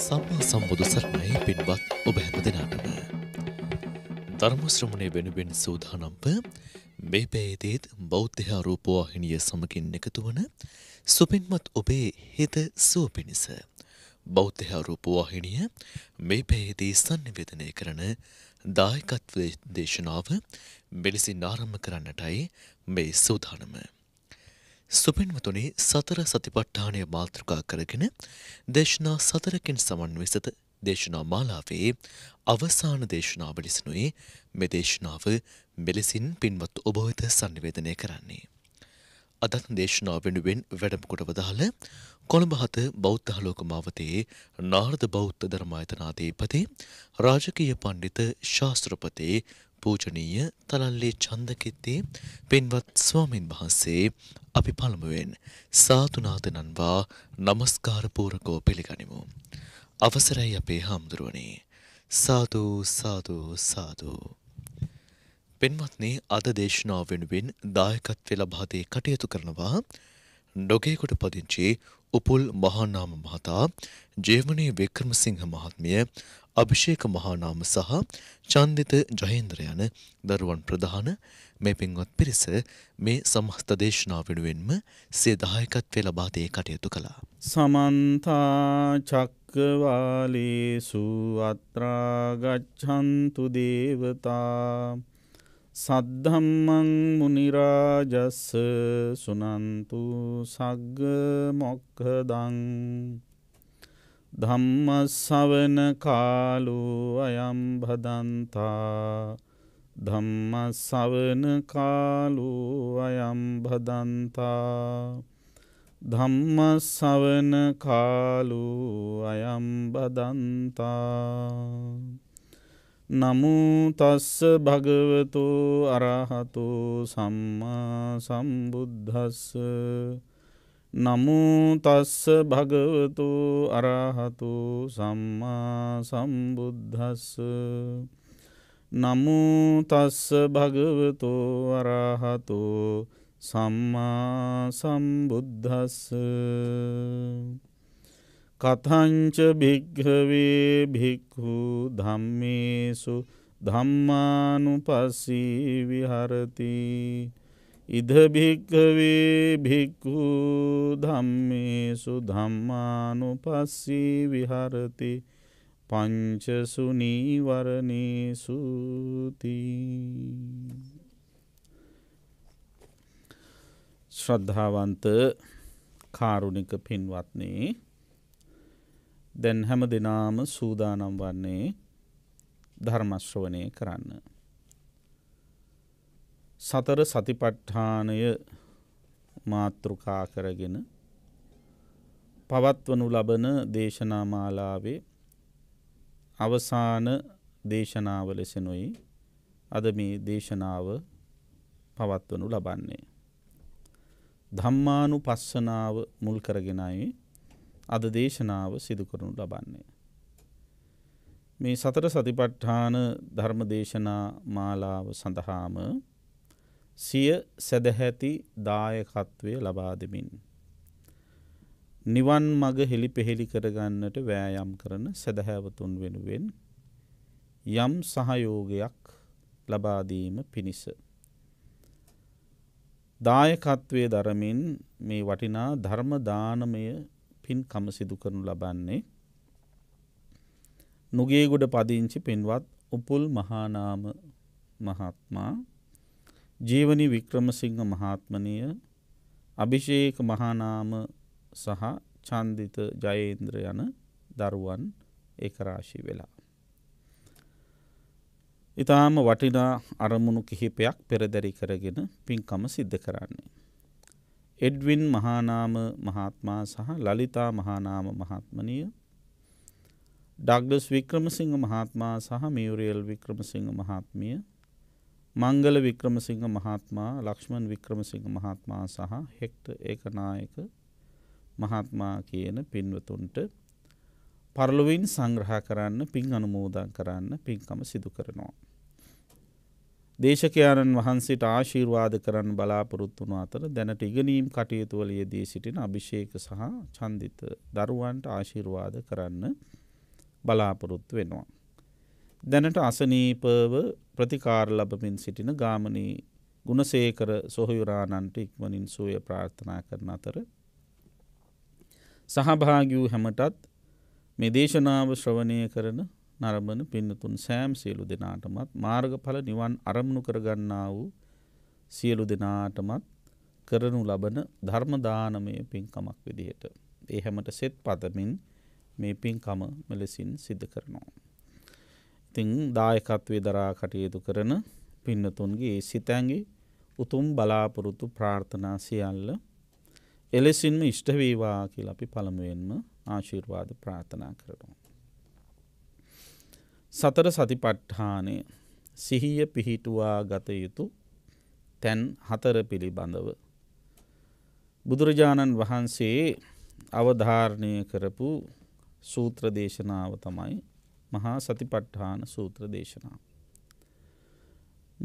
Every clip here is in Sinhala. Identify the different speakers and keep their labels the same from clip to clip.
Speaker 1: සම්මා සම්බුදු සරණයි පින්වත් ඔබ හැම දෙනාටම. ධර්මශ්‍රමණය වෙනුවෙන් සූදානම්ව මේ පේදේත් බෞද්ධයා රූපවාහිනිය සමගින් එකතු වන සුපින්මත් ඔබේ හිත සුව පිණිස. බෞද්ධයා රූපවාහිනිය මේ පේදී සන්නිවේදනය කරන දායකත්ව දේශනාව මෙලෙසින් ආරම්භ කරන්නටයි මේ සූදානම. සුපෙන්වතුනි සතර සතිපට්ඨානය මාතෘකා කරගෙන දේශනා සතරකින් සමන්විසත දේශනා මාලාවේ අවසාන දේශනාව ලෙසනුයි මේ දේශනාව මෙලෙසින් පින්වත් ඔබ වෙත sannivedanaya කරන්නේ. අදත් දේශනාව වෙනුවෙන් වැඩම කොට වදාළ කොළඹ හත බෞද්ධ ආලෝක මාවතේ නාරද බෞද්ධ ධර්මායතනාධිපති රාජකීය පඬිත ශාස්ත්‍රපති පූජනීය තලල්ලේ චන්දකෙත්තේ පෙන්වත් ස්වාමින් වහන්සේ අපි පළමුවෙන් සාතුනාතනන්වා নমස්කාරපූරකෝ පිළිගනිමු. අවසරයි අපේ හාමුදුරුවනේ. සාදු සාදු සාදු. පෙන්වත්නි අද දේශනාව වෙනුවෙන් දායකත්වය ලබා දී කටයුතු කරනවා ඩොගේකොට පදිංචි උපුල් මහානාම මහතා ජේවනී වික්‍රමසිංහ මහත්මිය අභිෂේක මහානාම සහ චන්දිත ජයේන්ද්‍ර යන දරුවන් ප්‍රධාන මේ පින්වත් පිරිස මේ සමස්ත දේශනාව වෙනුවෙන්ම සිය දායකත්වය ලබා දේ කටයුතු කළා.
Speaker 2: සමන්ත චක්කවාලේසු අත්‍රා ගච්ඡන්තු දේවතා සද්ධම්මං මුනිරාජස්ස සුනන්තු සග්ග මොක්ඛදං ධම්මස්සවන කාලෝ අයම් භදන්තා ධම්මස්සවන කාලෝ අයම් භදන්තා ධම්මස්සවන කාලෝ අයම් බදන්තා නමුතස්ස භගවතෝ අරහතෝ සම්මා සම්බුද්ධස්ස නමුතස්ස භගවතු අරහතු සම්මා සම්බුද්ධස්ස නමුතස්ස භගවතු අරහතු සම්මා සම්බුද්ධස්ස කතංච භික්හවේ භික්හු ධම්මේසු ධම්මානු පස්සී විහරතිී ඉදභික්කවේ භික්කු ධම්මේසු ධම්මානු පස්සී විහරති පංචසුනීවරණීසූතිී ශ්‍රද්ධාවන්ත කාරුණික පින්වත්නේ දැන් හැම දෙනාම සූදානම් වන්නේ ධර්මශ්‍රවනය කරන්න. සතර සතිපට්ඨානය මාතෘකා කරගෙන පවත්වනු ලබන දේශනා මාලාවේ අවසාන දේශනාව ලෙසනුයි අද මේ දේශනාව පවත්වනු ලබන්නේ. ධම්මානු පස්සනාව මුල් කරගෙනයි අද දේශනාව සිදුකරනු ලබන්නේ. මේ සතර සතිපට්ඨාන ධර්ම දේශනා මාලාව සඳහාම සිය සැදැහැති දායකත්වය ලබා දෙමින්. නිවන් මග හෙළි පෙහෙළි කරගන්නට වෑයම් කරන සැදැහැවතුන් වෙනුවෙන් යම් සහයෝගයක් ලබාදීම පිණිස. දායකත්වය දරමින් මේ වටිනා ධර්ම දානමය පින්කම සිදු කරනු ලබන්නේ. නුගේගොඩ පදිංචි පින්වත් උපුල් මහානාම මහත්මා ජීවනි වික්‍රමසිංහ මහාත්මනය අභිෂේක මහානාම සහ චන්දිත ජයේන්ද්‍ර යන දරුවන් ඒකරාශි වෙලා. ඉතාම වටිනා අරමුණු කිහිපයක් පෙරදැරි කරගෙන පින්කම සිද්ධ කරන්නේ. එඩ්වින් මහානාම මහත්මා සහ ලලිතා මහානාම මහත්මනිය ඩක්ඩස් වික්‍රමසිංහ මහත්මා සහ මියවරියල් වික්‍රමසිංහ මහත්මිය මංගල වික්‍රමසිංහ මහත්මා ලක්ෂ්මන් වික්‍රමසිංහ මහත්මා සහ හෙක්ට ඒකනායක මහත්මා කියන පින්වතුන්ට පරලොවින් සංග්‍රහ කරන්න පින් අනුමෝදන් කරන්න පින්කම සිදු කරනවා. දේශකයාණන් වහන්සේට ආශීර්වාද කරන්න බලාපොරොත්තු වන අතර දැනට ඉගනීම් කටයුතුවල යෙදී සිටින අභිෂේක සහ චන්දිත දරුවන්ට ආශීර්වාද කරන්න බලාපොරොත්තු වෙනවා. දැනට අසනීපව ප්‍රතිකාර ලබමින් සිටින ගාමනී ගුණසේකර සොහයුරාණන්ට ඉක්මනින් සුවය ප්‍රාර්ථනා කරන අතර. සහභාගියූ හැමටත් මේ දේශනාව ශ්‍රවණය කරන නරඹන පින්නතුන් සෑම් සියලු දෙනාටමත් මාර්ගඵල නිවන් අරමුණු කරගන්නා වූ සියලු දෙනාටමත් කරනු ලබන ධර්මදානමය පින්කමක් විදිහට. ඒ හැමට සෙත් පතමින් මේ පින්කම මෙලෙසින් සිද්ධ කරනවා. ඉතිං දායකත්වේ දරා කටයුතු කරන පින්නතුන්ගේ සිතැන්ගි උතුම් බලාපොරොතු ප්‍රාර්ථනා සියල්ල එලෙසින්ම ඉෂ්ටවේවා කියල අපි පළමුුවෙන්ම ආශිර්වාද ප්‍රාථනා කරනවා. සතර සතිපට්ඨානය සිහිය පිහිටුවා ගතයුතු තැන් හතර පිළිබඳව. බුදුරජාණන් වහන්සේ අවධාරණය කරපු සූත්‍ර දේශනාව තමයි මහා සතිපට්ඨාන සූත්‍ර දේශනා.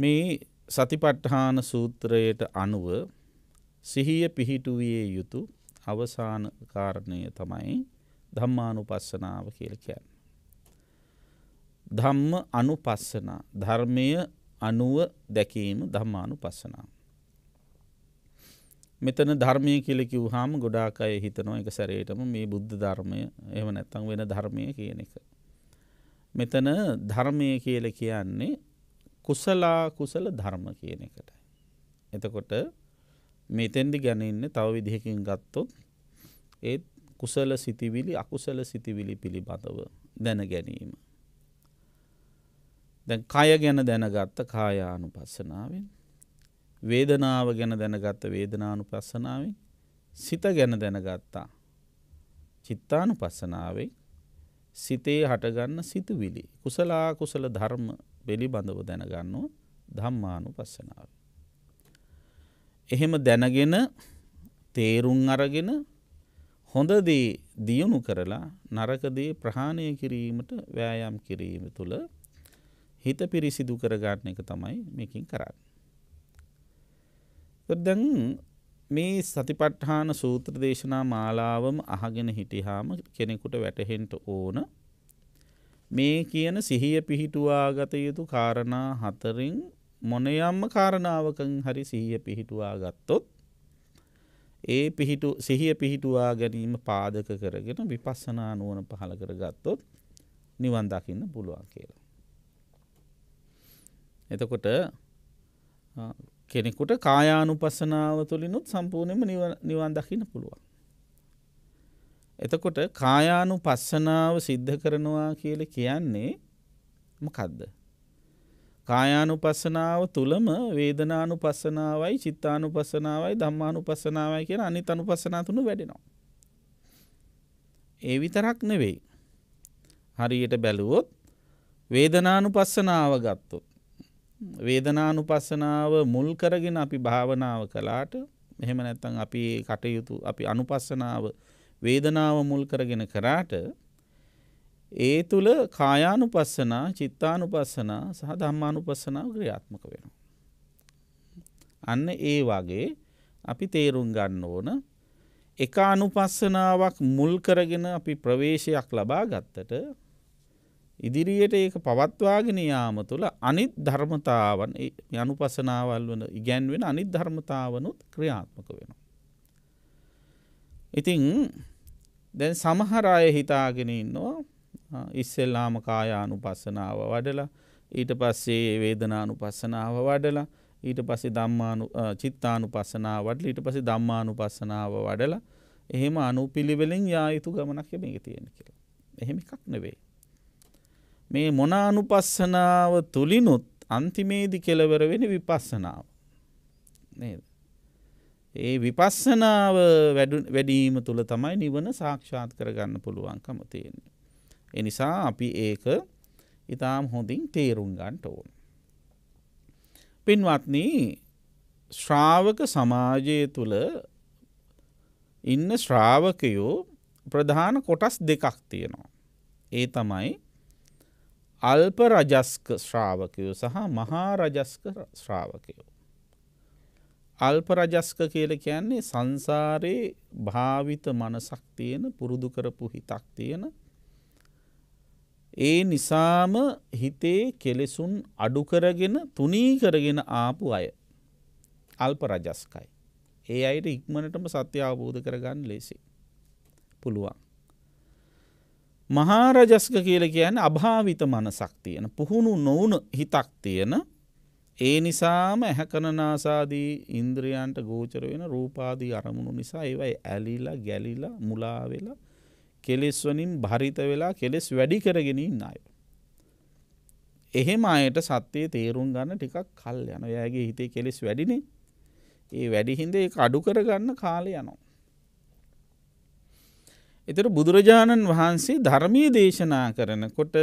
Speaker 2: මේ සතිපට්ඨාන සූත්‍රයට අනුව සිහිය පිහිටුවිය යුතු අවසාන කාරණය තමයි ධම්මානු පස්සනාව කියලකයන්. ධම්ම අනු පස්සන ධර්මය අනුව දැකීම ධම්මානු පස්සනා. මෙතන ධර්මය කෙලෙකි වහාම ගොඩාකය හිතනවා එක සැරේටම මේ බුද්ධ ධර්මය එම නැත්තං වෙන ධර්මය කියන එක. මෙතන ධර්මය කියල කියන්නේ කුසලා කුසල ධර්ම කියන එකට. එතකොට මෙතෙන්දි ගැනන්න තව විදිහකින් ගත්තොත් ඒත් කුසල සිතිවිලි අකුසල සිතිවිලි පිළිබඳව දැන ගැනීම. දැන් කය ගැන දැනගත්ත කායානු පස්සනාවෙන් වේදනාව ගැන දැනගත්ත වේදනානු පස්සනාවෙන් සිත ගැන දැනගත්තා චිත්තානු පස්සනාවෙන් සිතේ හටගන්න සිතුවිලි. කුසලා කුසල ධර්ම පිළිබඳව දැනගන්නු ධම්මානු පස්සනාව. එහෙම දැනගෙන තේරුම් අරගෙන හොඳදේ දියුණු කරලා නරකදේ ප්‍රහාණය කිරීමට වෑයම් කිරීම තුළ හිත පිරිසිදු කරගන්න එක තමයි මේකින් කරන්න. දැන් මේ සතිපට්ඨාන සූත්‍ර දේශනා මාලාවම අහගෙන හිටිහාම කෙනෙකුට වැටහෙන්ට ඕන මේ කියන සිහිය පිහිටුවා ගත යුතු කාරණා හතරින් මොනයම්ම කාරණාවකං හරි සිහිය පිහිටුවා ගත්තොත් ඒ සිහිය පිහිටුවා ගැනීම පාදක කරගෙන විපස්සනා නුවන පහළ කර ගත්තොත් නිවන් දකින්න පුළුවන් කියලා. එතකොට කෙනෙකුට කායානුපසනාව තුළිනුත් සම්පූර්ණයම නිවන් දකින්න පුළුවන්. එතකොට කායානු පස්සනාව සිද්ධ කරනවා කියල කියන්නේ මකදද. කායානු පස්සනාව තුළම වේදනානු පස්සනාවයි චිත්තානු පසනාවයි දම්මානු පසනාවයි කියෙන අනි තනු පසනාතුනු වැඩෙනවා. ඒ විතරක් නෙවෙයි. හරියට බැලුවොත් වේදනානු පස්සනාව ගත්තොත් වේදනානුපස්සනාව මුල් කරගෙන අපි භාවනාව කලාට මෙහෙම නැත්තං අපි කටයුතු අපි අනුපස්සනාව වේදනාව මුල් කරගෙන කරාට ඒ තුළ කායානුපස්සනා චිත්තානුපස්සනා සහ ධම්මානුපස්සනාව ක්‍රියාත්මක වෙනවා. අන්න ඒ වගේ අපි තේරුම් ගන්න ඕන එක අනුපස්සනාවක් මුල් කරගෙන අපි ප්‍රවේශයක් ලබා ගත්තට ඉදිරියට ඒක පවත්වාගෙන යාම තුළ අනිත් ධර්මතාවන් යනුපසනාවල් වන ඉගැන්වෙන අනිත් ධර්මතාවනුත් ක්‍රියාත්මක වෙනවා. ඉතිං දැන් සමහර අය හිතාගෙන ඉන්නවා ඉස්සෙල්ලාම කායානු පස්සනාව වඩලා ඊට පස්සේ වේදනානු පස්සනාව වඩලා ඊට පසේ දම්මානු චිත්තානු පසනාවට ඊට පසේ දම්මානු පස්සනාව වඩලා එහෙම අනු පිළිවෙලින් යා යුතු ගමනක් එම එක තියෙන කියලා. එහෙම එකක් නෙවෙයි. මේ මොන අනුපස්සනාව තුළිනුත් අන්තිමේදි කෙලවරවෙන විපස්සනාව. ඒ විපස්සනාව වැඩීම තුළ තමයි නිවන සාක්ෂාත් කරගන්න පුළුවන්කම තියෙන්නේ. එනිසා අපි ඒක ඉතාම් හොඳින් තේරුම් ගන්ට ඕන. පින්වත්න ශ්‍රාවක සමාජය තුළ ඉන්න ශ්‍රාවකයෝ ප්‍රධාන කොටස් දෙකක් තියෙනවා. ඒ තමයි අල්ප රජස්ක ශ්‍රාවකයෝ සහ මහා රජස්ක ශ්‍රාවකයෝ. අල්ප රජස්ක කියල කියන්නේ සංසාරයේ භාවිත මනසක් තියෙන පුරුදු කරපු හිතක් තියෙන. ඒ නිසාම හිතේ කෙලෙසුන් අඩුකරගෙන තුනී කරගෙන ආපු අය. අල්ප රජස්කයි. ඒ අයට ඉක්මනටම සත්‍ය අවබෝධ කරගන්න ලෙසි. පුළුවන්. මහාරජස්ක කියල කියන්න අභාවිත මනසක් තියෙන පුහුණු නොවන හිතක් තියෙන ඒ නිසාම ඇහැකණනාසාදී ඉන්ද්‍රයන්ට ගෝචර වෙන රූපාදී අරමුණු නිසා ඒවයි ඇලිලා ගැලිලා මුලාවෙලා කෙලෙස්වනින් භරිත වෙලා කෙලෙස් වැඩි කරගෙනින් අය. එහෙම අයට සත්‍යයේ තේරුම් ගන්න ටිකක් කල් යන යාගේ හිතේ කෙලෙස් වැඩිනේ ඒ වැඩිහින්ද ඒ අඩු කරගන්න කාලය යනවා. එතට බුදුරජාණන් වහන්සේ ධර්මී දේශනා කරනකොට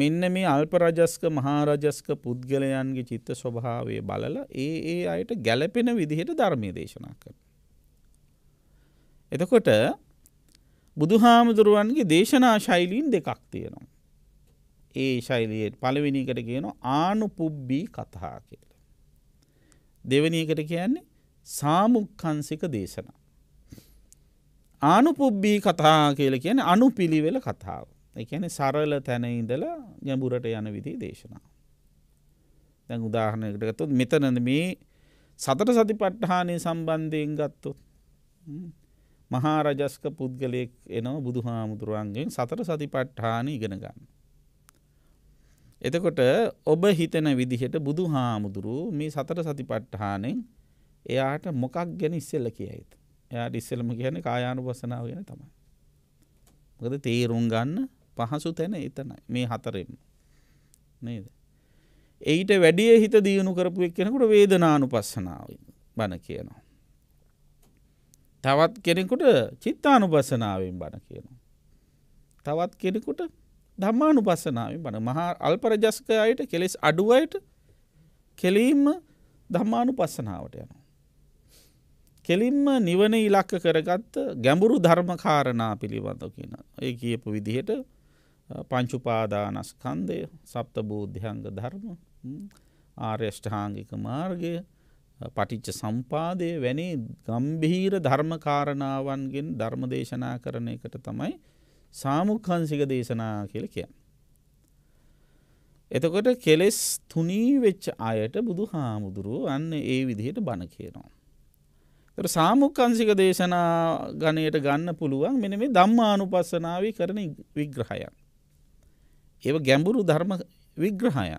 Speaker 2: මෙන්න මේ අල්පරජස්ක මහාරජස්ක පුද්ගලයන්ගේ චිත්ත ස්වභාවය බලල ඒ ඒ අයට ගැලපෙන විදිහට ධර්මය දේශනා කර. එතකොට බුදුහාමුදුරුවන්ගේ දේශනා ශෛලීන් දෙකක් තියෙනවා. ඒ ශෛලියයට පළවෙනිකට කියන ආනු පුබ්බී කතා කියල. දෙවනකට කියන්නේ සාමුක්කන්සික දේශනා. ආනුපුබ්බී කතා කියල කියන අනු පිළිවෙල කතාව. එකන සරල තැන ඉඳල ගැඹුරට යන විදිී දේශනා. දැන් උදාහරණයකටගත්තුත් මෙතනද මේ සතට සති පට්ටහානය සම්බන්ධයෙන් ගත්තුත්. මහා රජස්ක පුද්ගලයෙක් එනව බුදු හාමුදුරුවන්ගෙන් සතර සති පට්ඨාන ඉගෙන ගන්න. එතකොට ඔබ හිතන විදිහට බුදු හාමුදුරුව මේ සතර සති පට්ඨානෙන් එයාට මොකක් ගැන ඉස්සෙල්ල කියයිත. එයාට ඉස්සලම කියන්නේ කායානුපස්සනාව ගැන තමයි. මොකද තේරුම් ගන්න පහසු තැන එතනයි මේ හතරෙම. නේද? එයිට වැඩිය හිත දියුණු කරපු එක්කෙනෙකුට වේදනානුපස්සනාව බණ කියනවා. තවත් කෙනෙකුට චිත්තානුපස්සනාවෙන් බණ කියනවා. තවත් කෙනෙකුට ධම්මානුපස්සනාවෙන් බණ මහා අල්පරජස්ක අයට කෙලෙස් අඩුවයට කෙලීම ධම්මානුපස්සනාවට යනවා. කෙලින්ම නිවන ඉලක්ක කරගත්ත ගැඹුරු ධර්මකාරණා පිළිබඳ කියන. ඒ කියපු විදිහට පංචුපාදානස්කන්දය සප්ත බෝද්ධංග ධර්ම ආර්යෂ්ඨාංගික මාර්ගය පටිච්ච සම්පාදය වැනි ගම්භීර ධර්මකාරණාවන්ගෙන් ධර්ම දේශනා කරන එකට තමයි සාමුක්කන්සික දේශනා කියල කියන්න. එතකොට කෙලෙස් තුනී වෙච්ච අයට බුදු හාමුදුරුව අන්න ඒ විදිහට බණ කියනවා. තර සාමුක්කන්සික දේශනා ගණයට ගන්න පුළුවන් මෙන මේ දම්මානුපස්සනාව කරන විග්‍රහයන්. ඒ ගැඹුරු ධර්ම විග්‍රහයන්.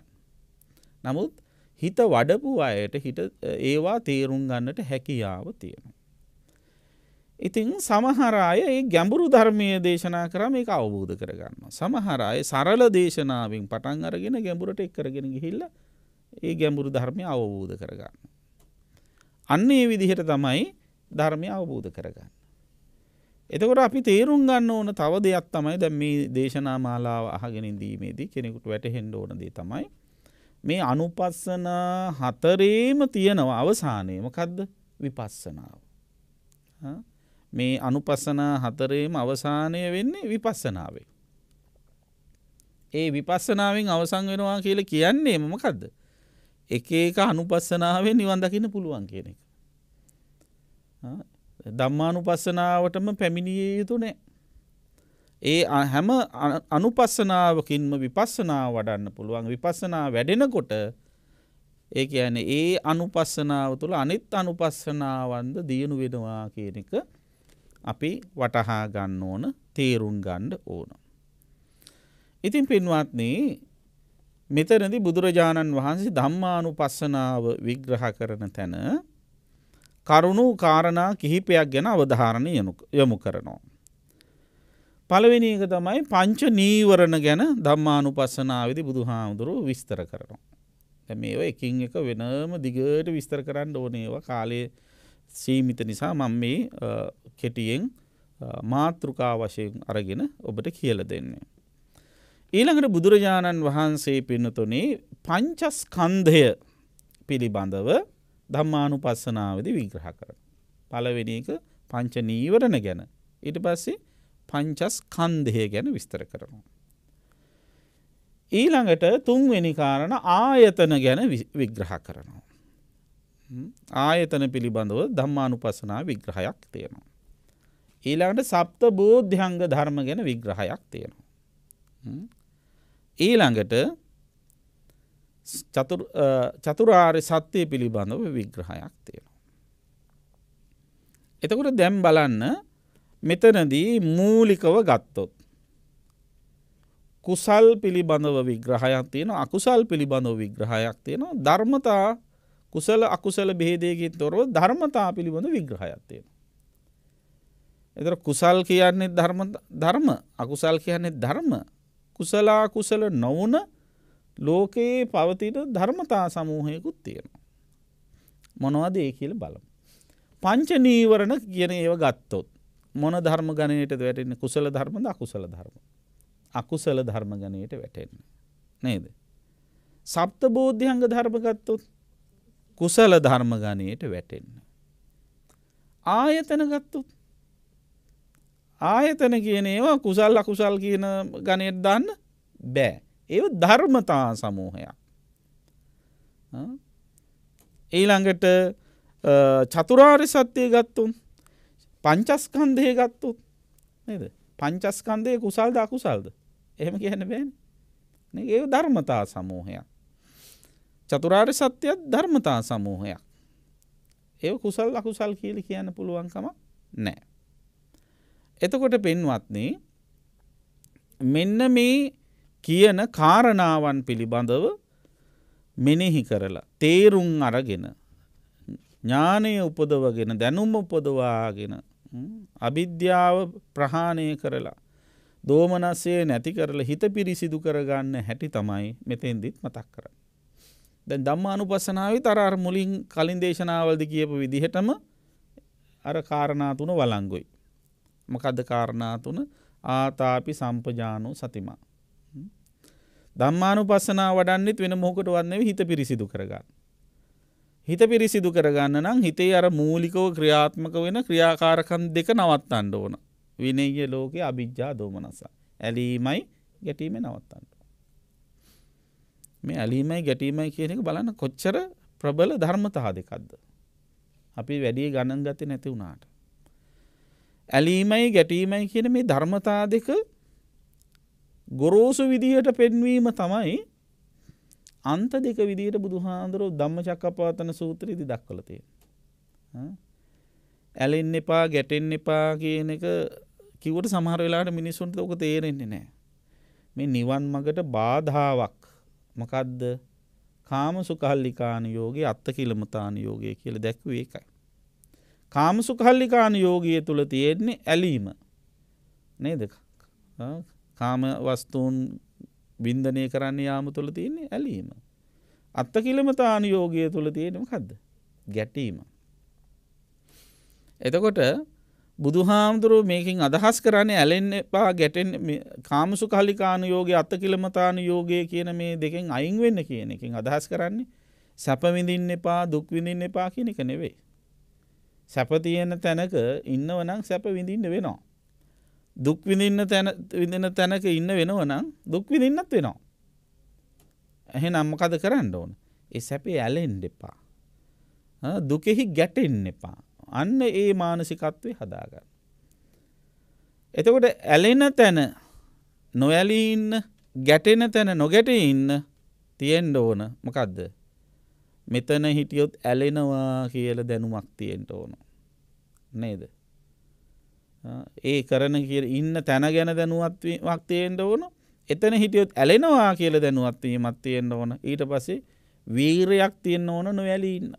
Speaker 2: නමුත් හිත වඩපු අයට හිට ඒවා තේරුම් ගන්නට හැකියාව තියෙන. ඉතින් සමහරාය ඒ ගැඹුරු ධර්මය දේශනා කරම එක අවබෝධ කරගන්න. සමහරය සරල දේශනාවෙන් පටන් අරගෙන ගැඹුරට එක් කරගෙන ගිහිල්ල ඒ ගැඹුරු ධර්මය අවබෝධ කරගන්න. අන්න ඒ විදිහට තමයි ධර්මය අවබෝධ කරගන්න. එතකොට අපි තේරුම් ගන්න ඕන තව දෙයක් තමයි දැ මේ දේශනා මාලාව අහගෙනදීමේදී කෙනෙකුට වැටහෙන්ඩ ඕනදේ තමයි මේ අනුපස්සන හතරේම තියෙනව අවසානයමකදද විපස්සනාව. මේ අනුපසනා හතරේම අවසානය වෙන්නේ විපස්සනාවේ. ඒ විපස්සනාවෙන් අවසං වෙනවා කියල කියන්නේ මමකදද එක එක අනුපස්සනාවේ නිවන් දකින්න පුළුවන් කියන එක. දම්මානු පස්සනාවටම පැමිණිය යුතු නෑ. ඒ හැම අනුපස්සනාවකින්ම විපස්සනා වඩන්න පුළුවන් විපස්සනා වැඩෙනකොට ඒ ඇන ඒ අනුපස්සනාව තුළ අනිත් අනුපස්සනාවන්ද දියුණු වෙනවා කියන එක අපි වටහා ගන්න ඕන තේරුම් ගණ්ඩ ඕන. ඉතින් පින්වත්න්නේ මෙතනදි බුදුරජාණන් වහන්සේ ධම්මානු පස්සනාව විග්‍රහ කරන තැන කරුණු කාරණා කිහිපයක් ගැන අවධාරණය යොමු කරනවා. පළවෙනි එක තමයි පංච නීවරණ ගැන ධම්මානු පස්සනාවදි බුදුහාමුදුරු විස්තර කරනවා. මේ එකින් එක වෙනම දිගට විස්තර කරන්න ඕනේවා කාලය සීමිත නිසා මං මේ කෙටියෙන් මාතෘකා වශයෙන් අරගෙන ඔබට කියල දෙන්නේ. ඊළඟට බුදුරජාණන් වහන්සේ පින්නතුනේ පංචස්කන්ධය පිළිබඳව ධම්මානු පස්සනාවද විග්‍රහ කර. පලවෙෙන එක පංච නීවරණ ගැන. ඉට පස්සේ පංචස් කන්දහය ගැන විස්තර කරනවා. ඊළඟට තුන්වෙනි කාරණ ආයතන ගැන විග්‍රහ කරනවා. ආයතන පිළිබඳව ධම්මානු පසනා විග්‍රහයක් තියෙනවා. ඊළඟට සප්ත බෝධ්‍යංග ධර්ම ගැන විග්‍රහයක් තියෙනවා. ඊළඟට චතුරාර් සත්‍යය පිළිබඳව විග්‍රහයක් තියෙනවා. එතකොට දැම් බලන්න මෙතනදී මූලිකව ගත්තොත්. කුසල් පිළිබඳව විග්‍රහයක් තියෙන අකුසල් පිළිබඳව විග්‍රහයක් තියෙනවා ධර්මතා කුසල අකුසල බේදයකින් තොරව ධර්මතා පිළිබඳ විග්‍රහයක් තියෙන. එතර කුසල් කියන්නේ ධර්ම අකුසල් කියන්නේ ධර්ම කුසලා කුසල නොවන ලෝකයේ පවතිට ධර්මතා සමූහයකුත් තියෙනවා. මොනවද ඒ කියල බලමු. පංචනීවරණ කියන ඒව ගත්තොත්. මොන ධර්ම ගණයට වැටෙන්නේ කුසල ධර්මද අකුසල ධර්ම. අකුසල ධර්ම ගණයට වැටෙන්නේ. නේද. සප්ත බෝධ්‍යංග ධර්මගත්තොත් කුසල ධර්ම ගණයට වැටෙන්න. ආයතන ගත්තුත් ආයතන කියන ඒවා කුසල් අකුසල් කියන ගනෙත් දන්න බෑ. ඒ ධර්මතා සමූහයක්. ඊළඟට චතුරාරි සත්‍යය ගත්තුන් පංචස්කන්දය ගත්තුත් නද පංචස්කන්දය කුසල්ද අකුසල්ද එහෙම කියන්න බෑන ඒ ධර්මතා සමූහයක් චතුරාරි සත්‍යයත් ධර්මතා සමූහයක් ඒ කුසල් අකුසල් කියලි කියන්න පුළුවන්කම නෑ එතකොට පෙන්වත්න්නේ මෙන්න මේ කියන කාරණාවන් පිළිබඳව මෙනෙහි කරලා තේරුම් අරගෙන ඥානය උපදවගෙන දැනුම් උපදවාගෙන අභිද්‍යාව ප්‍රහාණය කරලා දෝමනස්සේ නැති කරලා හිත පිරිසිදු කරගන්න හැටි තමයි මෙතෙන්දිත් මතක් කරන්න. දැන් දම්ම අනුපසනාව තරර් මුලින් කලින් දේශනාවල්ද කියපු විදිහටම අර කාරණාතුන වලංගොයි. මොකද කාරණාතුන ආතාපි සම්පජානු සතිමා. දම්මානු පස්සනා වඩන්නෙත් වෙන මොකට වන්නේ හිත පිරිසිදු කරගන්න. හිත පිරිසිදු කරගන්න නම් හිතේ අර මූලිකව ක්‍රියාත්මක වෙන ක්‍රියාකාරකන් දෙක නවත්තන්න ඕන. විනේය ලෝකෙ අභිජ්ජා දෝමනසා. ඇලීමයි ගැටීම නවත්තන්න. මේ ඇලීමයි ගැටීමයි කියන එක බලන්න කොච්චර ප්‍රබල ධර්මතහ දෙකක්ද. අපි වැඩිය ගණන් ගත නැති වුණාට. ඇලීමයි ගැටීමයි කියන මේ ධර්මතා දෙක ගොරෝසු විදිහට පෙන්වීම තමයි අන්ත දෙක විදිහට බුදුහාන්දුරුව ධම්ම චක්කපාතන සූත්‍රයේදී දක්වලා තියෙනවා. ඇලෙන්න එපා ගැටෙන්න එපා කියන එක කිව්වට සමහර වෙලාවට මිනිස්සුන්ට ඔක තේරෙන්නේ නැහැ. මේ නිවන් මගට බාධාවක් මොකද්ද? කාම සුඛල්ලිකාන යෝගේ අත්ති කිලමතාන යෝගේ කියලා දැක්වේ ඒකයි. කාමසුකල්ලිකාන යෝගිය තුළ තියෙන්නේ ඇලීම නේද කාම වස්තුූන් බින්ධනය කරන්න යාම තුළ තියන්නේ ඇලීම. අත්ත කිලමතාන යෝගය තුළ තියෙනම කදද ගැටීම. එතකොට බුදු හාමුදුරුව මේකින් අදහස් කරන්න ඇලෙන් එපා ගැටෙන් කාමසු කල්ලිකාන යෝගේ අත්ත කිලමතාන යෝගය කියන මේ දෙකෙන් අයින් වෙන්න කියන එකින් අදහස් කරන්නේ සැපවිඳින්න එපා දුක්විඳින්න එපා කියන එක නෙවෙේ. සැප තියෙන තැනක ඉන්නවනම් සැප විඳින්න වෙනවා. දුක් විඳින්න තැන විඳින තැනක ඉන්න වෙනවනම් දුක් විඳින්නත් වෙනවා. ඇහෙ නම්මකද කරන්න ඕන. එ සැපේ ඇලෙන් දෙපා. දුකෙහි ගැටෙන් එපා. අන්න ඒ මානසිකත්වය හදාගන්න. එතකොට ඇලෙන තැන නොවැලී ඉන්න ගැටෙන තැන නොගැට ඉන්න තියෙන්ඩ ඕන මකක්ද මෙතන හිටියොත් ඇලෙනවා කියල දැනුමක් තියෙන්ට ඕන නේද ඒ කරන කිය ඉන්න තැන ගැන දැනුවත්වක් තියෙන්ට ඕන එතන හිටියොත් ඇලෙනවා කියල දැනුවත්වීමත් තියෙන්ට ඕන ඊට පසේ වීරයක් තියෙන්න්න ඕන නොවැලි ඉන්න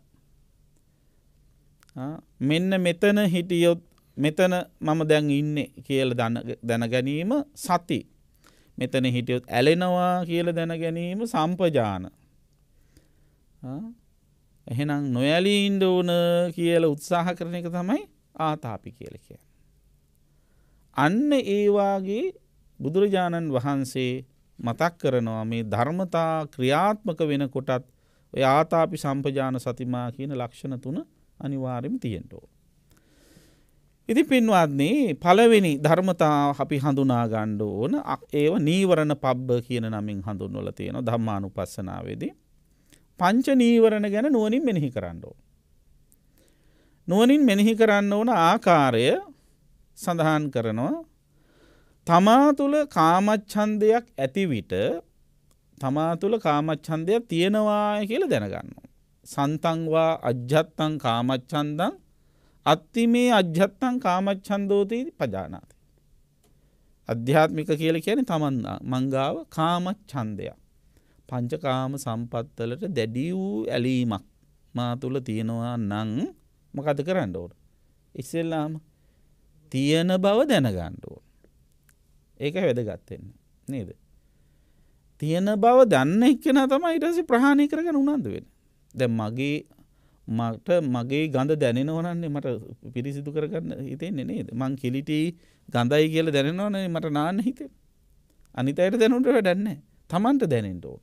Speaker 2: මෙන්න මෙතන හිටියොත් මෙතන මම දැන් ඉන්න කියල දැනගැනීම සති මෙතන හිටියොත් ඇලෙනවා කියල දැනගැනීම සම්පජාන එහෙනම් නොයලී ඉන්ඩ ඕන කියල උත්සාහ කරන එක තමයි ආතාපි කියල කිය. අන්න ඒවාගේ බුදුරජාණන් වහන්සේ මතක් කරනවා මේ ධර්මතා ක්‍රියාත්මක වෙන කොටත් ඔය ආතාපි සම්පජාන සතිමා කියන ලක්ෂණ තුන අනිවාරම තියෙන්ටෝ. ඉති පින්වත්න්නේ පලවෙනි ධර්මතා අපි හඳුනා ගණ්ඩ ඕන ඒව නීවරණ පබ්බ කියන නමින් හඳුන්වල තියෙන ධම්මානු පස්සනාවේදී පංච නීවරණ ගැන නුවනින් මෙනෙහි කරන්නෝ. නුවනින් මෙනෙහි කරන්න ඕන ආකාරය සඳහන් කරනවා තමා තුළ කාමච්චන්දයක් ඇතිවිට තමා තුළ කාමච්චන්දයක් තියෙනවා කියල දැනගන්නවා. සන්තංවා අජ්ජත්තං කාමච්චන්දං අත්ති මේ අජ්‍යත්තන් කාමච්චන්දෝතී පජානාති. අධ්‍යාත්මික කියල කියන තමන්න්න මංගාව කාමච්චන්දයක්. පංචකාම සම්පත්වලට දැඩි වූ ඇලීමක් මා තුළ තියෙනවා නං මකද කරන්න ඕට. ඉස්සෙල්ලාම තියෙන බව දැනගන්න ඕන. ඒක වැදගත්වෙන්න නේද. තියෙන බව දන්න එක්කෙන තමයි ඉටසි ප්‍රහණය කරගන උනන්ද වෙන. දැ මගේ මට මගේ ගඳ දැනෙනවනන්නේ මට පිරිසිදු කරගන්න හිතෙන්නේ නේද මං කිලිටි ගඳයි කියල දැනෙනවනේ මට නාන්න හිතේ. අනිතයට දැනුට වැඩන්නේ තමන්ට දැනෙන්ට ඕන.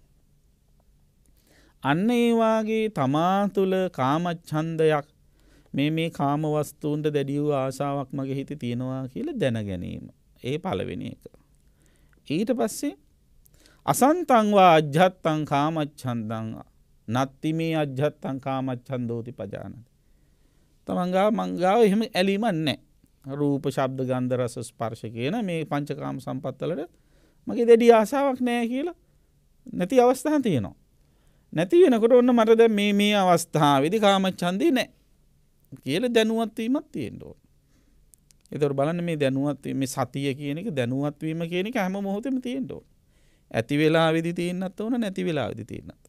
Speaker 2: අන්න ඒවාගේ තමා තුළ කාමච්චන්දයක් මේ මේ කාමවස්තුූන්ට දැඩියූ ආසාාවක් මගේ හිත තියෙනවා කියල දැන ගැනීම. ඒ පලවෙෙන එක. ඊට පස්සේ අසන්තංවා අජ්‍යත්තං කාමච්චන්දං නත්ති මේ අජ්‍යත්තං කාමච්චන්දෝති පජානද. තමන්ගා මංගාව එහෙම ඇලිමන්නෑ. රූප ශබ්ද ගන්ධරස ස්පර්ශ කියන මේ පංචකාම සම්පත්තලට මගේ දැඩි ආසාාවක් නෑ කියලා නැති අවස්ථාන් තියෙනවා. නැති වෙනකොට ඔන්න මට දැ මේ මේ අවස්ථාවවිදි කාමච්චන්දී නෑ කියල දැනුවත්වීමත් තියෙන්ට ඕන. එතොට බලන්න මේ දැනුවත් මේ සතිය කියන එක දැනුවත්වීම කියන එක හැම මොහොතම තියෙන්ට ඕන. ඇති වෙලා විදි තියන්නත් ඕන නැති වෙලා විදි තියන්නත්.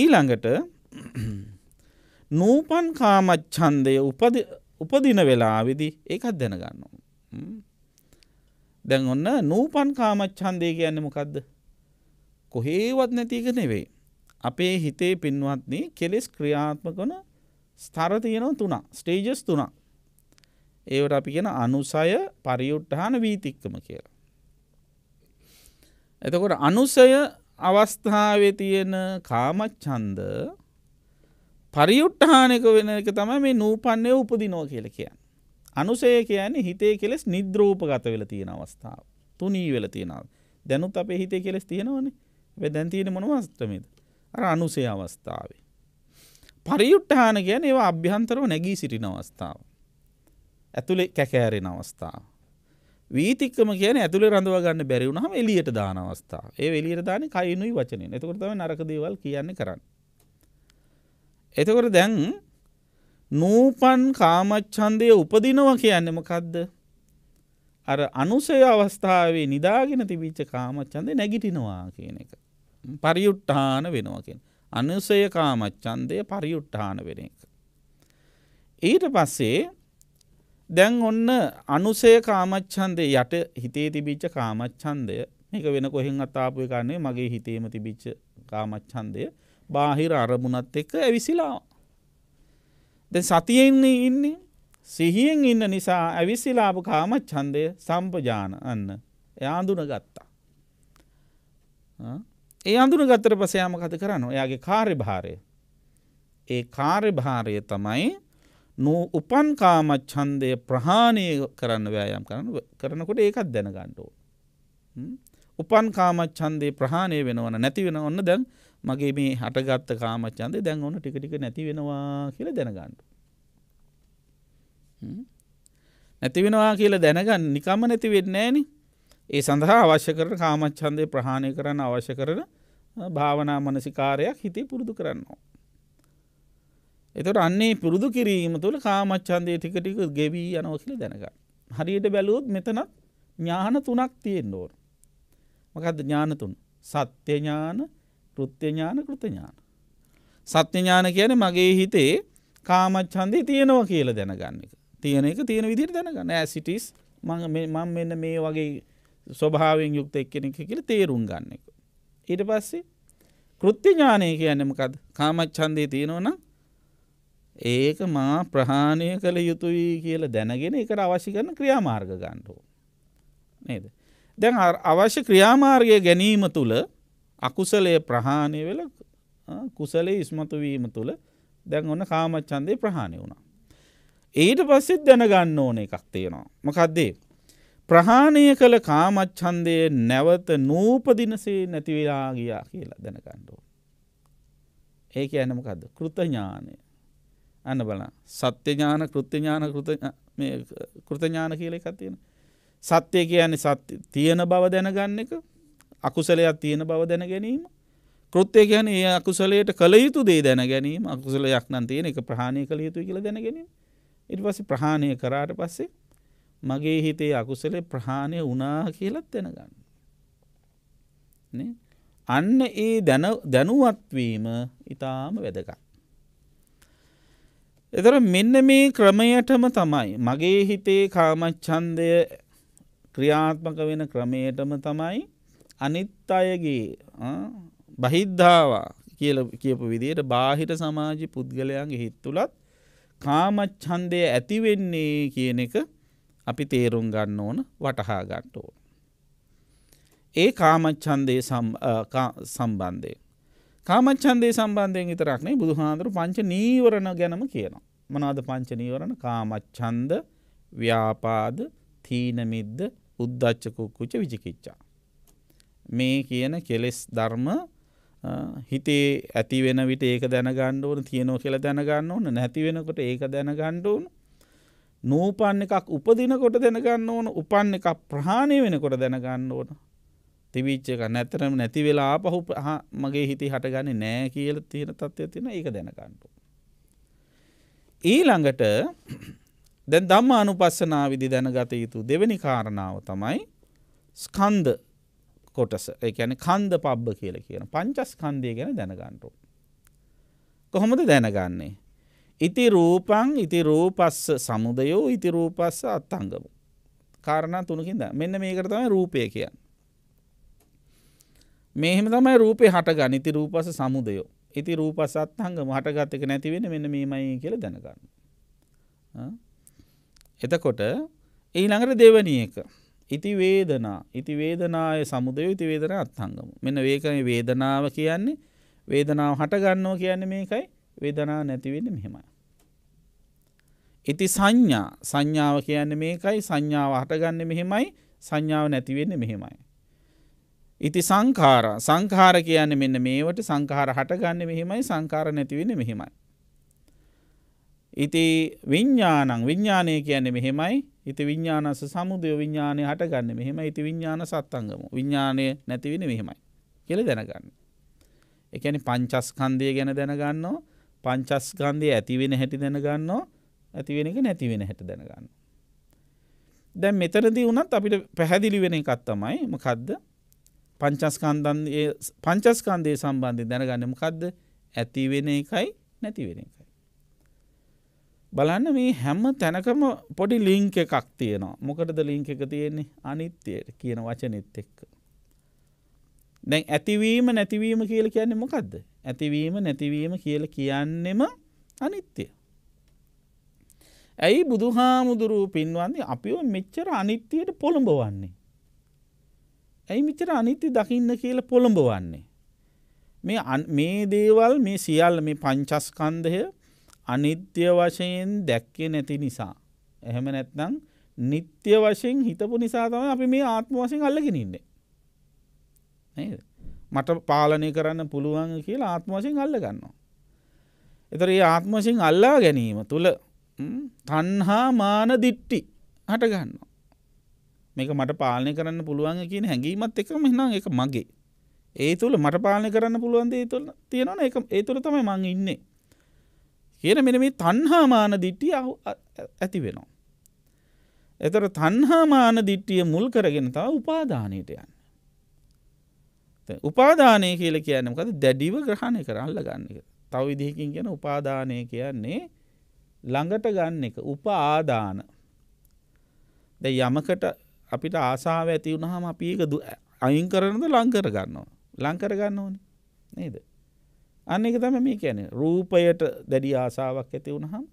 Speaker 2: ඊළඟට නූපන් කාමච්චන්දය උපදින වෙලා විදි ඒකත් දැනගන්නවා. දැන් ඔන්න නූපන් කාමච්චන්දය කියන්න මොකක්ද කොහේවත් නැතික නෙවෙයි. අපේ හිතේ පින්වත්න්නේ කෙලෙස් ක්‍රියාත්මකන ස්ථර තියෙනව තුනා ස්ටේජස් තුනා. ඒවට අපි කියෙන අනුසය පරියුට්ටහන වීතික්කම කියලා. එතකොට අනුසය අවස්ථාවේ තියෙන කාමච්චන්ද පරියුට්ටහානෙක වෙන එක තම මේ නූපන්නය උපදිනෝ කියල කියන්න. අනුසය කියන්නේ හිතේ කෙලෙස් නිද්‍රෝපගත වෙල තියෙන අවස්ථාව තුනී වෙල තියෙනාව දැනුත් අපේ හිතේ කෙලෙස් තියෙනවනේ දැන් තියෙන මොන අස්තමේද අර අනුසේ අවස්ථාවේ. පරියුට්ටහාන ගැන ඒවා අභ්‍යන්තරව නැගී සිටින අවස්ථාව. ඇතුළේ කැකෑරෙන අවස්ථාව. වීතික්කම කියන ඇතුළ රඳවගන්න බැරිවුණහම එලියට දාන අවස්ථාව ඒ එලියට දාන කයිනුයි වචනය එතකොටම නරකදේවල් කියන්නේ කරන්න. එතකොට දැන් නූපන් කාමච්චන්දය උපදිනවා කියන්නම කද්ද. අර අනුසය අවස්ථාවේ නිදාගෙන තිබිච්ච කාමච්චන්දය නැගිටිනවා කියන එක. පරියුට්ටාන වෙනවාකෙන්. අනුසය කාමච්චන්දය පරියුට්ටාන වෙන එක. ඊට පස්සේ දැන් ඔන්න අනුසේ කාමච්චන්දය යට හිතේ තිබිච්ච කාමච්චන්දය මේක වෙන කොහෙන් අතාපය කරන්නේ මගේ හිතේම තිබිච්ච කාමච්චන්දය බාහිර අරමුණත් එක්ක ඇවිසිලා. ද සතියෙන්නේ ඉන්නේ සිහියෙන් ඉන්න නිසා ඇවිසිලාපු කාමච්චන්දය සම්පජාන අන්න එයාඳුන ගත්තා. ඒ අඳුන ගත්තර පසයාම කත කරන්න එයාගේ කාර්ය භාරය. ඒ කාර්ය භාරය තමයි නෝ උපන්කාමච්චන්දය ප්‍රහාණය කරන්න වෑයම් කරන කරනකොට ඒකත් දැනගණ්ඩෝ. උපන්කාමච්චන්දේ ප්‍රහාණය වෙනවන නැති වෙන ඔන්න දැන් මගේ මේ හටගත්ත කාමච්චන්දේ දැන් ඔන්න ටිකටික නැති වෙනවා කියල දැනගණ්ඩ. නැති වෙනවා කියල දැනගන්න නිකම නැති වෙන්නේෑනේ ඒ සඳහා අවශ්‍ය කරන කාමච්චන්දය ප්‍රහාණය කරන්න අවශ්‍ය කරන භාවනා මනසිකාරයක් හිතේ පුරුදු කරන්නවා. එතට අන්නේ පුරුදු කිරීම තුළ කාමච්චන්දය ටිකටික ගෙවී යනවකිල දැනක. හරියට බැලූත් මෙතනත් ඥාන තුනක් තියෙන් ඕන. මකද ඥානතුන් සත්‍යඥාන කෘත්‍යඥාන කෘතඥාන. සත්‍යඥාන කියන මගේ හිතේ කාමච්චන්දය තියෙනවා කියල දැනගන්න එක. තියෙන එක තියෙන විදිර දැනගන්න ඇසිටිස් මං මෙන්න මේ වගේ ස්වභාවෙන් යුක්ත එක්කෙනෙක් කියල තේරුම් ගන්න එක. ඊට පස්සේ කෘත්තිඥානය කියන්නමකද කාමච්චන්දය තියෙනවන ඒක මා ප්‍රහාණය කළ යුතුයි කියල දැනගෙන එකට අවශ්‍ය කරන ක්‍රියාමාර්ග ගණ්ඩෝ. නේද. දැන් අවශ්‍ය ක්‍රියාමාර්ගය ගැනීම තුළ අකුසලය ප්‍රහාණය වෙල කුසලේ ඉස්මතුවීම තුළ දැන් ඔන්න කාමච්චන්දය ප්‍රහාණය වුණා. ඊට පස්සෙත් දැනගන්න ඕන එකක් තියෙනවා. මකක්දේ ප්‍රහාණය කළ කාමච්චන්දය නැවත නූපදිනසේ නැතිවෙලා ගියා කියලා දැනකණ්ඩෝ. ඒක ඇනමකද කෘතඥානය අන්න බල සත්‍යඥාන කෘත්‍යඥාන කෘතඥාන කියල එකක් තියෙන. සත්‍යය කියන්නේ තියෙන බව දැනගන්න එක අකුසලයක් තියෙන බව දැන ගැනීම කෘත්තය ගැන ඒ අකුසලයට කළ යුතු දේ දැන ගැනීම අකුසලයක් නන් තියෙන එක ප්‍රහණය කළ යුතු කියල දැන ගැනීම ඉට පස ප්‍රහණය කරාට පස්සේ මගේ හිතේ අකුසලේ ප්‍රහාණය වනා කියලත් දැනගන්න. අන්න ඒ දැනුවත්වීම ඉතාම වැදක. එතර මෙන්න මේ ක්‍රමයටම තමයි මගේ හිතේ කාමච්චන්දය ක්‍රියාත්මක වෙන ක්‍රමයටම තමයි අනිත් අයගේ බහිද්ධාවා කියල කියපු විදියට බාහිට සමාජි පුද්ගලයන්ගේ හිත් තුළත් කාමච්චන්දය ඇතිවෙන්නේ කියන එක අපි තේරුම් ගන්න ඕන වටහා ගන්න ඕන. ඒ කාමච්චන්දය සම්බන්ධය. කාමච්චන්දය සම්බන්ධයෙන් විතරක්නේ බුදුහාන්දුර පංච නීවරණ ගැනම කියනවා. මනාද පංච නීවරණ කාමච්චන්ද ව්‍යාපාද තීනමිද්ද උද්දච්චකුක්කුච විචිකිච්චා. මේ කියන කෙලෙස් ධර්ම හිතේ ඇති වෙන විට ඒක දැනගණ්ඩ ඕන තියනෝ කියලා දැනගන්න ඕන නැති වෙනකොට ඒක දැනගණ්ඩ ඕනු නූපන් එකක් උපදිනකොට දැනගන්න ඕන උපන් එකක් ප්‍රහාණය වෙනකොට දැනගන්න ඕන තිවිච්ච එක නැතරම නැති වෙලා ආපහු මගේ හිති හටගන්න නෑ කියල තියෙන තත්ත්වය තින ඒක දැනකන්නට. ඊළඟට දැන් දම්ම අනුපස්සනා විදි දැනගත යුතු දෙවැනි කාරණාව තමයි ස්කන්ද කොටස එකන කන්ද පබ්බ කියල කියන පංචස්කන්දය ගැන දැනගන්නට. කොහොමද දැනගන්නේ ඉති රූපං ඉති රූපස්ස සමුදයෝ ඉති රූපස්ස අත්තංගමු. කාරණ තුනකින්ද මෙන්න මේකට තමයි රූපය කියන්න. මෙහෙම තමයි රූපය හට ගනිති රූපස සමුදයෝ ඉති රූපස් අත්හංගම හටගත්තක නැතිවෙන මෙන්න මේමයි කියල දැනගන්න. එතකොට ඊළඟට දෙවනියක. ඉති වේදනා ඉති වේදනාය සමුදය ඉති වේදන අත්හංගම මෙන්න වේකන වේදනාව කියන්නේ වේදනාව හටගන්නවා කියන්නේ මේකයි වේදනා නැතිවෙන්න මෙහෙමයි. ඉති සංඥා සංඥාව කියන්න මේකයි සංඥාව හටගන්න මෙහෙමයි සංඥාව නැතිවෙන්න මෙහෙමයි. ඉති සංකාර සංකාර කියන්න මෙන්න මේවට සංකාර හටගන්න මෙහෙමයි සංකාර නැතිවෙන මෙහෙමයි. ඉති විඤ්ඥානං විඤ්ඥානය කියන්න මෙහෙමයි ඉති විඤ්ඥානස සමුදය විඤ්ඥානය හටගන්න මෙහෙම ඉති විඤ්ඥාන සත්තංගම විඤ්ඥානය නැතිවෙන මෙහෙමයි කියල දැනගන්න. එකනි පංචස්කන්දය ගැන දැනගන්නවා පංචස්කන්දය ඇතිවෙන හැටි දැනගන්නවා ඇතිවෙන එක නැතිවෙන හැට දැනගන්න. දැන් මෙතරදී වනත් අපිට පැහැදිලි වෙන එකත් තමයි මකදද පංචස්කන්දන්ගේ පංචස්කන්දය සම්බන්ධය දැනගන්නම කදද ඇතිවෙන එකයි නැතිවෙන එකයි. බලන්න මේ හැම්ම තැනකම පොඩි ලිංක එකක් තියෙනවා මොකටද ලිංක එක තියෙන්නේ අනිත්‍යයට කියන වචනෙත් එක්ක. දැන් ඇතිවීම නැතිවීම කියල කියන්නේ මොකක්ද ඇතිවීම නැතිවීම කියල කියන්නෙම අනිත්‍යය. ඇයි බුදුහාමුදුරුව පින්වන්නේ අපිෝ මෙච්චර අනිත්‍යයට පොළඹවන්නේ. ඇයි මිචර අනිත්‍ය දකින්න කියල පොළඹවන්නේ. මේ මේ දේවල් මේ සියල් මේ පංචස්කන්දය අනිත්‍ය වශයෙන් දැක්කේ නැති නිසා. එහෙම නැත්නම් නිත්‍ය වශයෙන් හිතපු නිසා තම අපි මේ ආත්ම වශයෙන් අල්ලගෙනන්නේ. නේද. මට පාලනය කරන්න පුළුවන් කියලා ආත්මවසින් අල්ල ගන්නවා. එතර ඒ ආත්මසින් අල්ලා ගැනීම තුළ තන්හා මාන දිට්ටි හට ගන්නවා. මේක මට පාලනය කරන්න පුළුවන් කියන හැඟීමත් එක මෙනම් එක මගේ. ඒ තුළ මට පාලනය කරන්න පුළුවන්දේ තුළ තියෙනන එක ඒ තුළ තමයි මං ඉන්නේ. කියන මෙන මේ තන්හාමාන දිට්ටිය ඇති වෙනවා. එතර තන්හාමාන දිට්ටිය මුල් කරගෙන තව උපාදානයට යන්න. උපාදානය කියල කියන්න මොකද දැඩිව ග්‍රහණය කරන්න ගන්න එක තව විදිහකින් ගැන උපාදානය කියන්නේ ළඟට ගන්න එක උප ආදාන ද යමකට අපිට ආසාාව ඇති වුණහම අපඒක ද අයින් කරනද ලංකර ගන්නවා ලංකර ගන්න ඕන නේද අන්න එක තම මේ කියැනෙ රූපයට දැඩි ආසාාවක් ඇති වුණහම්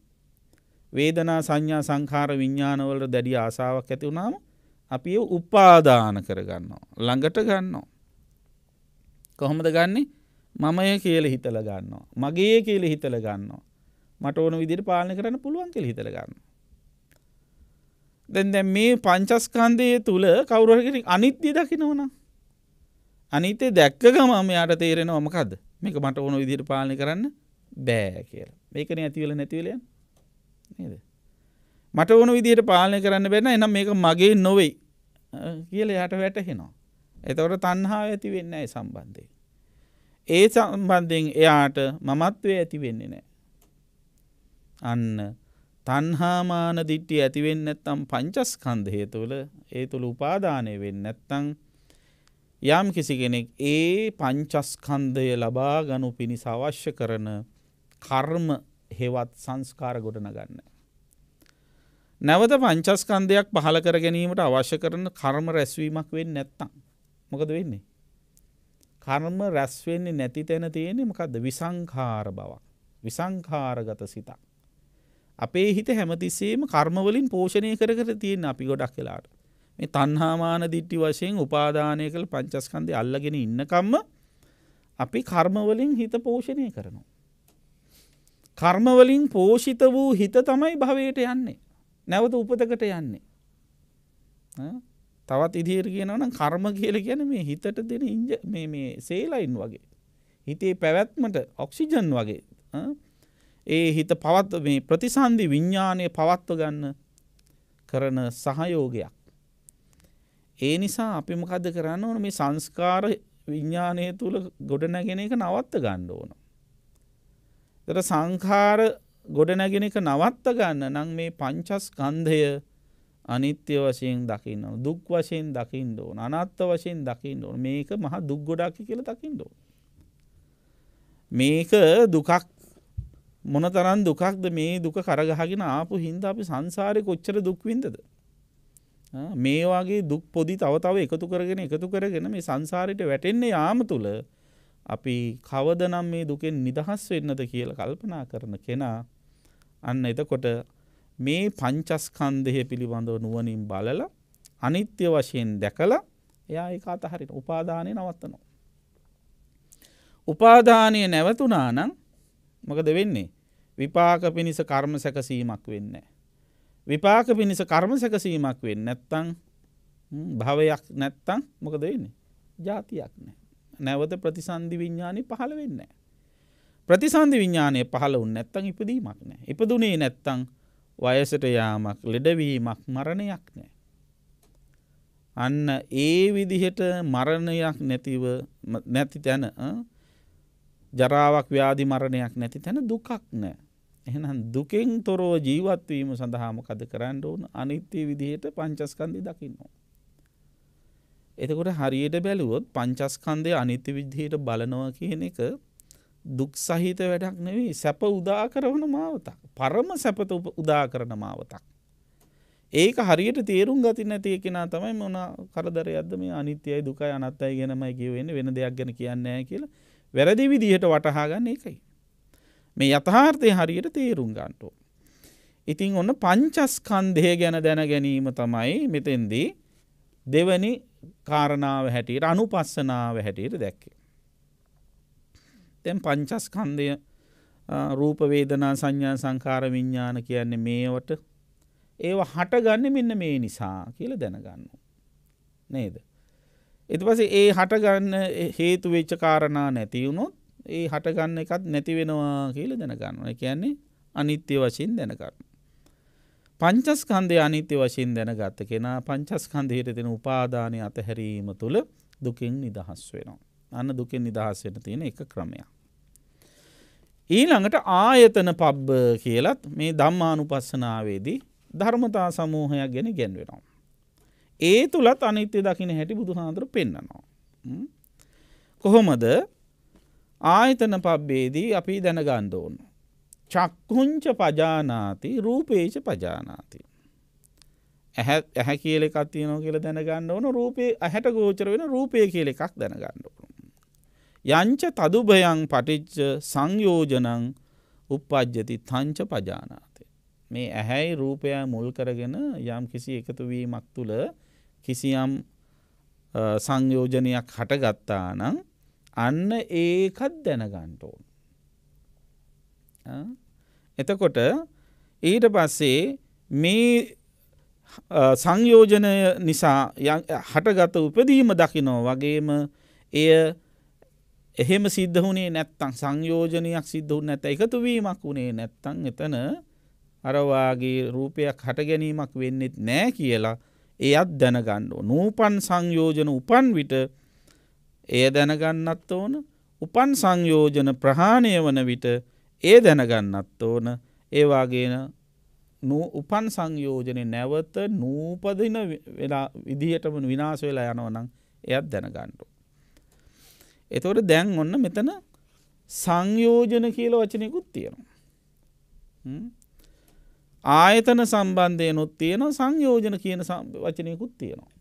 Speaker 2: වේදනා සංඥා සංකාර විඤ්ඥානවලට දැඩි ආසාාවක් ඇති වුණාම අපි උපාදාන කරගන්නවා ළඟට ගන්නවා කොහොමද ගන්නේ මමය කියල හිතල ගන්නවා. මගේ කියල හිතල ගන්නවා. මට ඕන විදිරි පාලන කරන්න පුළුවන් කෙල හිතල ගන්න. දැන් දැ මේ පංචස්කන්දය තුළ කවුරගෙන අනිත්‍ය දකින ඕන. අනිතේ දැක්ක ගමම යාට තේරෙන ොමකද මේක මට ඕන විදිරි පාලන කරන්න බෑ කියල මේකන ඇතිවල නැතිවලය නේද. මට ඕන විදියට පාලනය කරන්න බැන එනම් මේක මගේ නොවෙයි කියල යට වැටහෙනවා. එතකොට තන්හා ඇති වෙන්න ඇ සම්බන්ධය. ඒ සම්බන්ධයෙන් එයාට මමත්වේ ඇති වෙන්නේ නෑ. අන්න තන්හාමාන දිට්ටි ඇතිවෙන්න ඇත්තම් පංචස්කන්ධය තුළ ඒ තුළ උපාදානය වෙන්න ඇත්තං යම් කිසි කෙනෙක් ඒ පංචස්කන්ධය ලබා ගනු පිණිස අවශ්‍ය කරන කර්ම හෙවත් සංස්කාර ගොඩන ගන්න. නැවත පංචස්කන්ධයක් පහල කර ගැනීමට අවශ්‍ය කරන කර්ම රැස්වීමක් වෙන් නැත්තං. මොකද වෙන්නේ. කර්ම රැස්වෙන්නේ නැති තැන තියෙනෙ මකක්ද විසංකාර බවක් විසංකාරගත සිතක්. අපේ හිත හැමතිස්සේම කර්මවලින් පෝෂණය කර කර තියෙන් අපි ගොඩක් කලාට මේ තන්හාමාන දිට්ටි වශයෙන් උපාදානය කළ පංචස්කන්දය අල්ලගෙන ඉන්නකම්ම අපි කර්මවලින් හිත පෝෂණය කරනවා. කර්මවලින් පෝෂිත වූ හිත තමයි භවයට යන්නේ නැවත උපතකට යන්නේ. තවත් ඉදිර කියනවන කර්ම කියල ගැන මේ හිතට දෙන ඉජ මේ සේලයින් වගේ. හිතේ පැවැත්මට ඔක්සිජන් වගේ ඒ හිත පවත් මේ ප්‍රතිසන්ධි විඤ්ඥානය පවත්ව ගන්න කරන සහයෝගයක්. ඒ නිසා අපි මකද කරන්න ඕන මේ සංස්කාර විඤ්ඥානය තුළ ගොඩනැගෙන එක නවත්ත ගණ්ඩ ඕන. තර සංකාර ගොඩනැගෙන එක නවත්ත ගන්න නං මේ පංචස් කන්ධය අනිත්‍ය වශයෙන් දකින්න දුක් වශයෙන් දකිින් ඕන අනත්ත වශයෙන් දකිින් ඕන මේක මහ දුක්ගොඩාකි කියල දකිින් ඕ. මේක දුකක් මොන තරන් දුකක්ද මේ දුක කරගහගෙන ආපු හින්ද අපි සංසාරය කොච්චර දුක්වින්දද. මේවාගේ දුක් පොදි තව තව එකතු කරගෙන එකතු කරගෙන මේ සංසාරයට වැටෙන්නේ යාම තුළ අපි කවදනම් මේ දුකෙන් නිදහස් වෙන්නද කියල කල්පනා කරන කෙනා අන්න එතකොට මේ පංචස්කන්දය පිළිබඳව නුවනින් බලල අනිත්‍ය වශයෙන් දැකල එයා එක අතහරිට උපාධානය නවත්තනවා. උපාධානය නැවතුනා නම් මොකද වෙන්නේ විපාක පිණිස කර්ම සැකසීමක් වෙන්න. විපාක පිණිස කර්ම සැකසීමක් වෙන්න නැත්තං භවයක් නැත්තං මොකද වෙන්නේ ජාතියක් නෑ. නැවත ප්‍රතිසන්ධි විඤ්ඥානි පහළ වෙන්න. ප්‍රතිසන්ධි විඤ්ඥානය පහල උන්න නැත්තං ඉපදීමක් නෑ. ඉපදුනේ නැත්තං වයසට යාමක් ලෙඩවීමක් මරණයක් නෑ. අන්න ඒ විදිහට මරණයක් නැතිව නැති තැන ජරාවක් ව්‍යාධි මරණයක් නැති තැන දුකක් නෑ. එහෙනම් දුකෙන් තොරෝ ජීවත්වීම සඳහාම කද කරන්න ඕන අනිත්‍ය විදිහයට පංචස්කන්දි දකින්නවා. එතකොට හරියට බැලුවොත් පංචස්කන්දය අනිත්‍ය විදිහයට බලනව කියන එක දුක් සහිත වැඩක් නෙවෙයි සැප උදා කරවන මාවතක්. පරම සැපත උදා කරන මාවතක්. ඒක හරියට තේරුම් ගති නැතිය කෙනා තමයි මොන කරදරයද මේ අනිත්‍යයි දුකයි අනත්තයි ගැනමයි කියවෙන්නේ වෙන දෙයක් ගැන කියන්නේ කියලා වැරදි විදිහට වටහාගන්න එකයි. මේ යථාර්ථය හරියට තේරුම් ගන්නටෝ. ඉතිං ඔන්න පංචස්කන්දය ගැන දැන ගැනීම තමයි මෙතෙන්දී දෙවනි කාරණාව හැටියට අනුපස්සනාව හැටියට දැක්කේ. දැන් පංචස්කන්දය රූපවේදනා සංඥා සංකාර විඤ්ඥාන කියන්නේ මේවට ඒවා හටගන්න මෙන්න මේ නිසා කියල දැනගන්න. නේද. එති පසේ ඒ හටගන්න හේතු වෙච්ච කාරණා නැතිවුණොත් ඒ හටගන්න එකත් නැතිවෙනවා කියල දැනගන්න කියන්නේ අනිත්‍ය වශයෙන් දැනකරන්න. පංචස්කන්දය අනිත්‍ය වශයෙන් දැනගත්ත කෙනා පංචස්කන්දයට දෙන උපාදානය අතහැරීම තුළ දුකින් නිදහස් වෙනවා. අන්න දුකෙන් නිදහස්සෙන තියෙන එක ක්‍රමයක්. ඊළඟට ආයතන පබ්බ කියලත් මේ දම්මානු පස්සනාවේදී ධර්මතා සමූහයක් ගැන ගැන්වෙනවා. ඒ තුළත් අනිත්‍ය දකින හැටි බුදුහාන්දුර පෙන්න්නනවා. කොහොමද ආයතන පබ්බේදී අපි දැනගණ්ඩ ඕන්න. චක්කුංච පජානාති රූපේච පජානාති. ඇහැ කියල එකක් තියනෝ කියල දැනගන්න ඕන රූපේ ඇහැට ගෝචර වෙන රූපය කියල එකක් දැනගන්න ඕනු. යංච තදුභයන් පටිච්ච සංයෝජනං උපපද්ජති තංච පජානාතය. මේ ඇහැයි රූපය මුල් කරගෙන යම් කිසි එකතුවීමක් තුළ කිසියම් සංයෝජනයක් හටගත්තා නම් අන්න ඒකත් දැනගන්ට ඕන. එතකොට ඊට පස්සේ මේ සංයෝජනය නිසා හටගත උපදීම දකිනෝ වගේම එය එහෙම සිද්ධ වුණේ නැත්තං සංයෝජනයක් සිද්ධ වුණ නැත එකතු වීමක් වුණේ නැත්තං එතන අරවාගේ රූපයක් හට ගැනීමක් වෙන්නෙත් නෑ කියලා එයත් දැනගන්න නූපන් සංයෝජන උපන් විට එය දැනගන්නත් ඕන උපන් සංයෝජන ප්‍රහාණය වන විට ඒ දැනගන්නත් ඕන ඒවාගේන උපන් සංයෝජනය නැවත නූපදින වෙලා විදිහටම විනාශ වෙලා යනවනම් එයත් දැනගන්නට. එතවට දැන් ඔන්න මෙතන සංයෝජන කියල වචනයකුත් තියෙනවා. ආයතන සම්බන්ධයනොත් තියෙන සංයෝජන කියන වචනයකුත් තියෙනවා.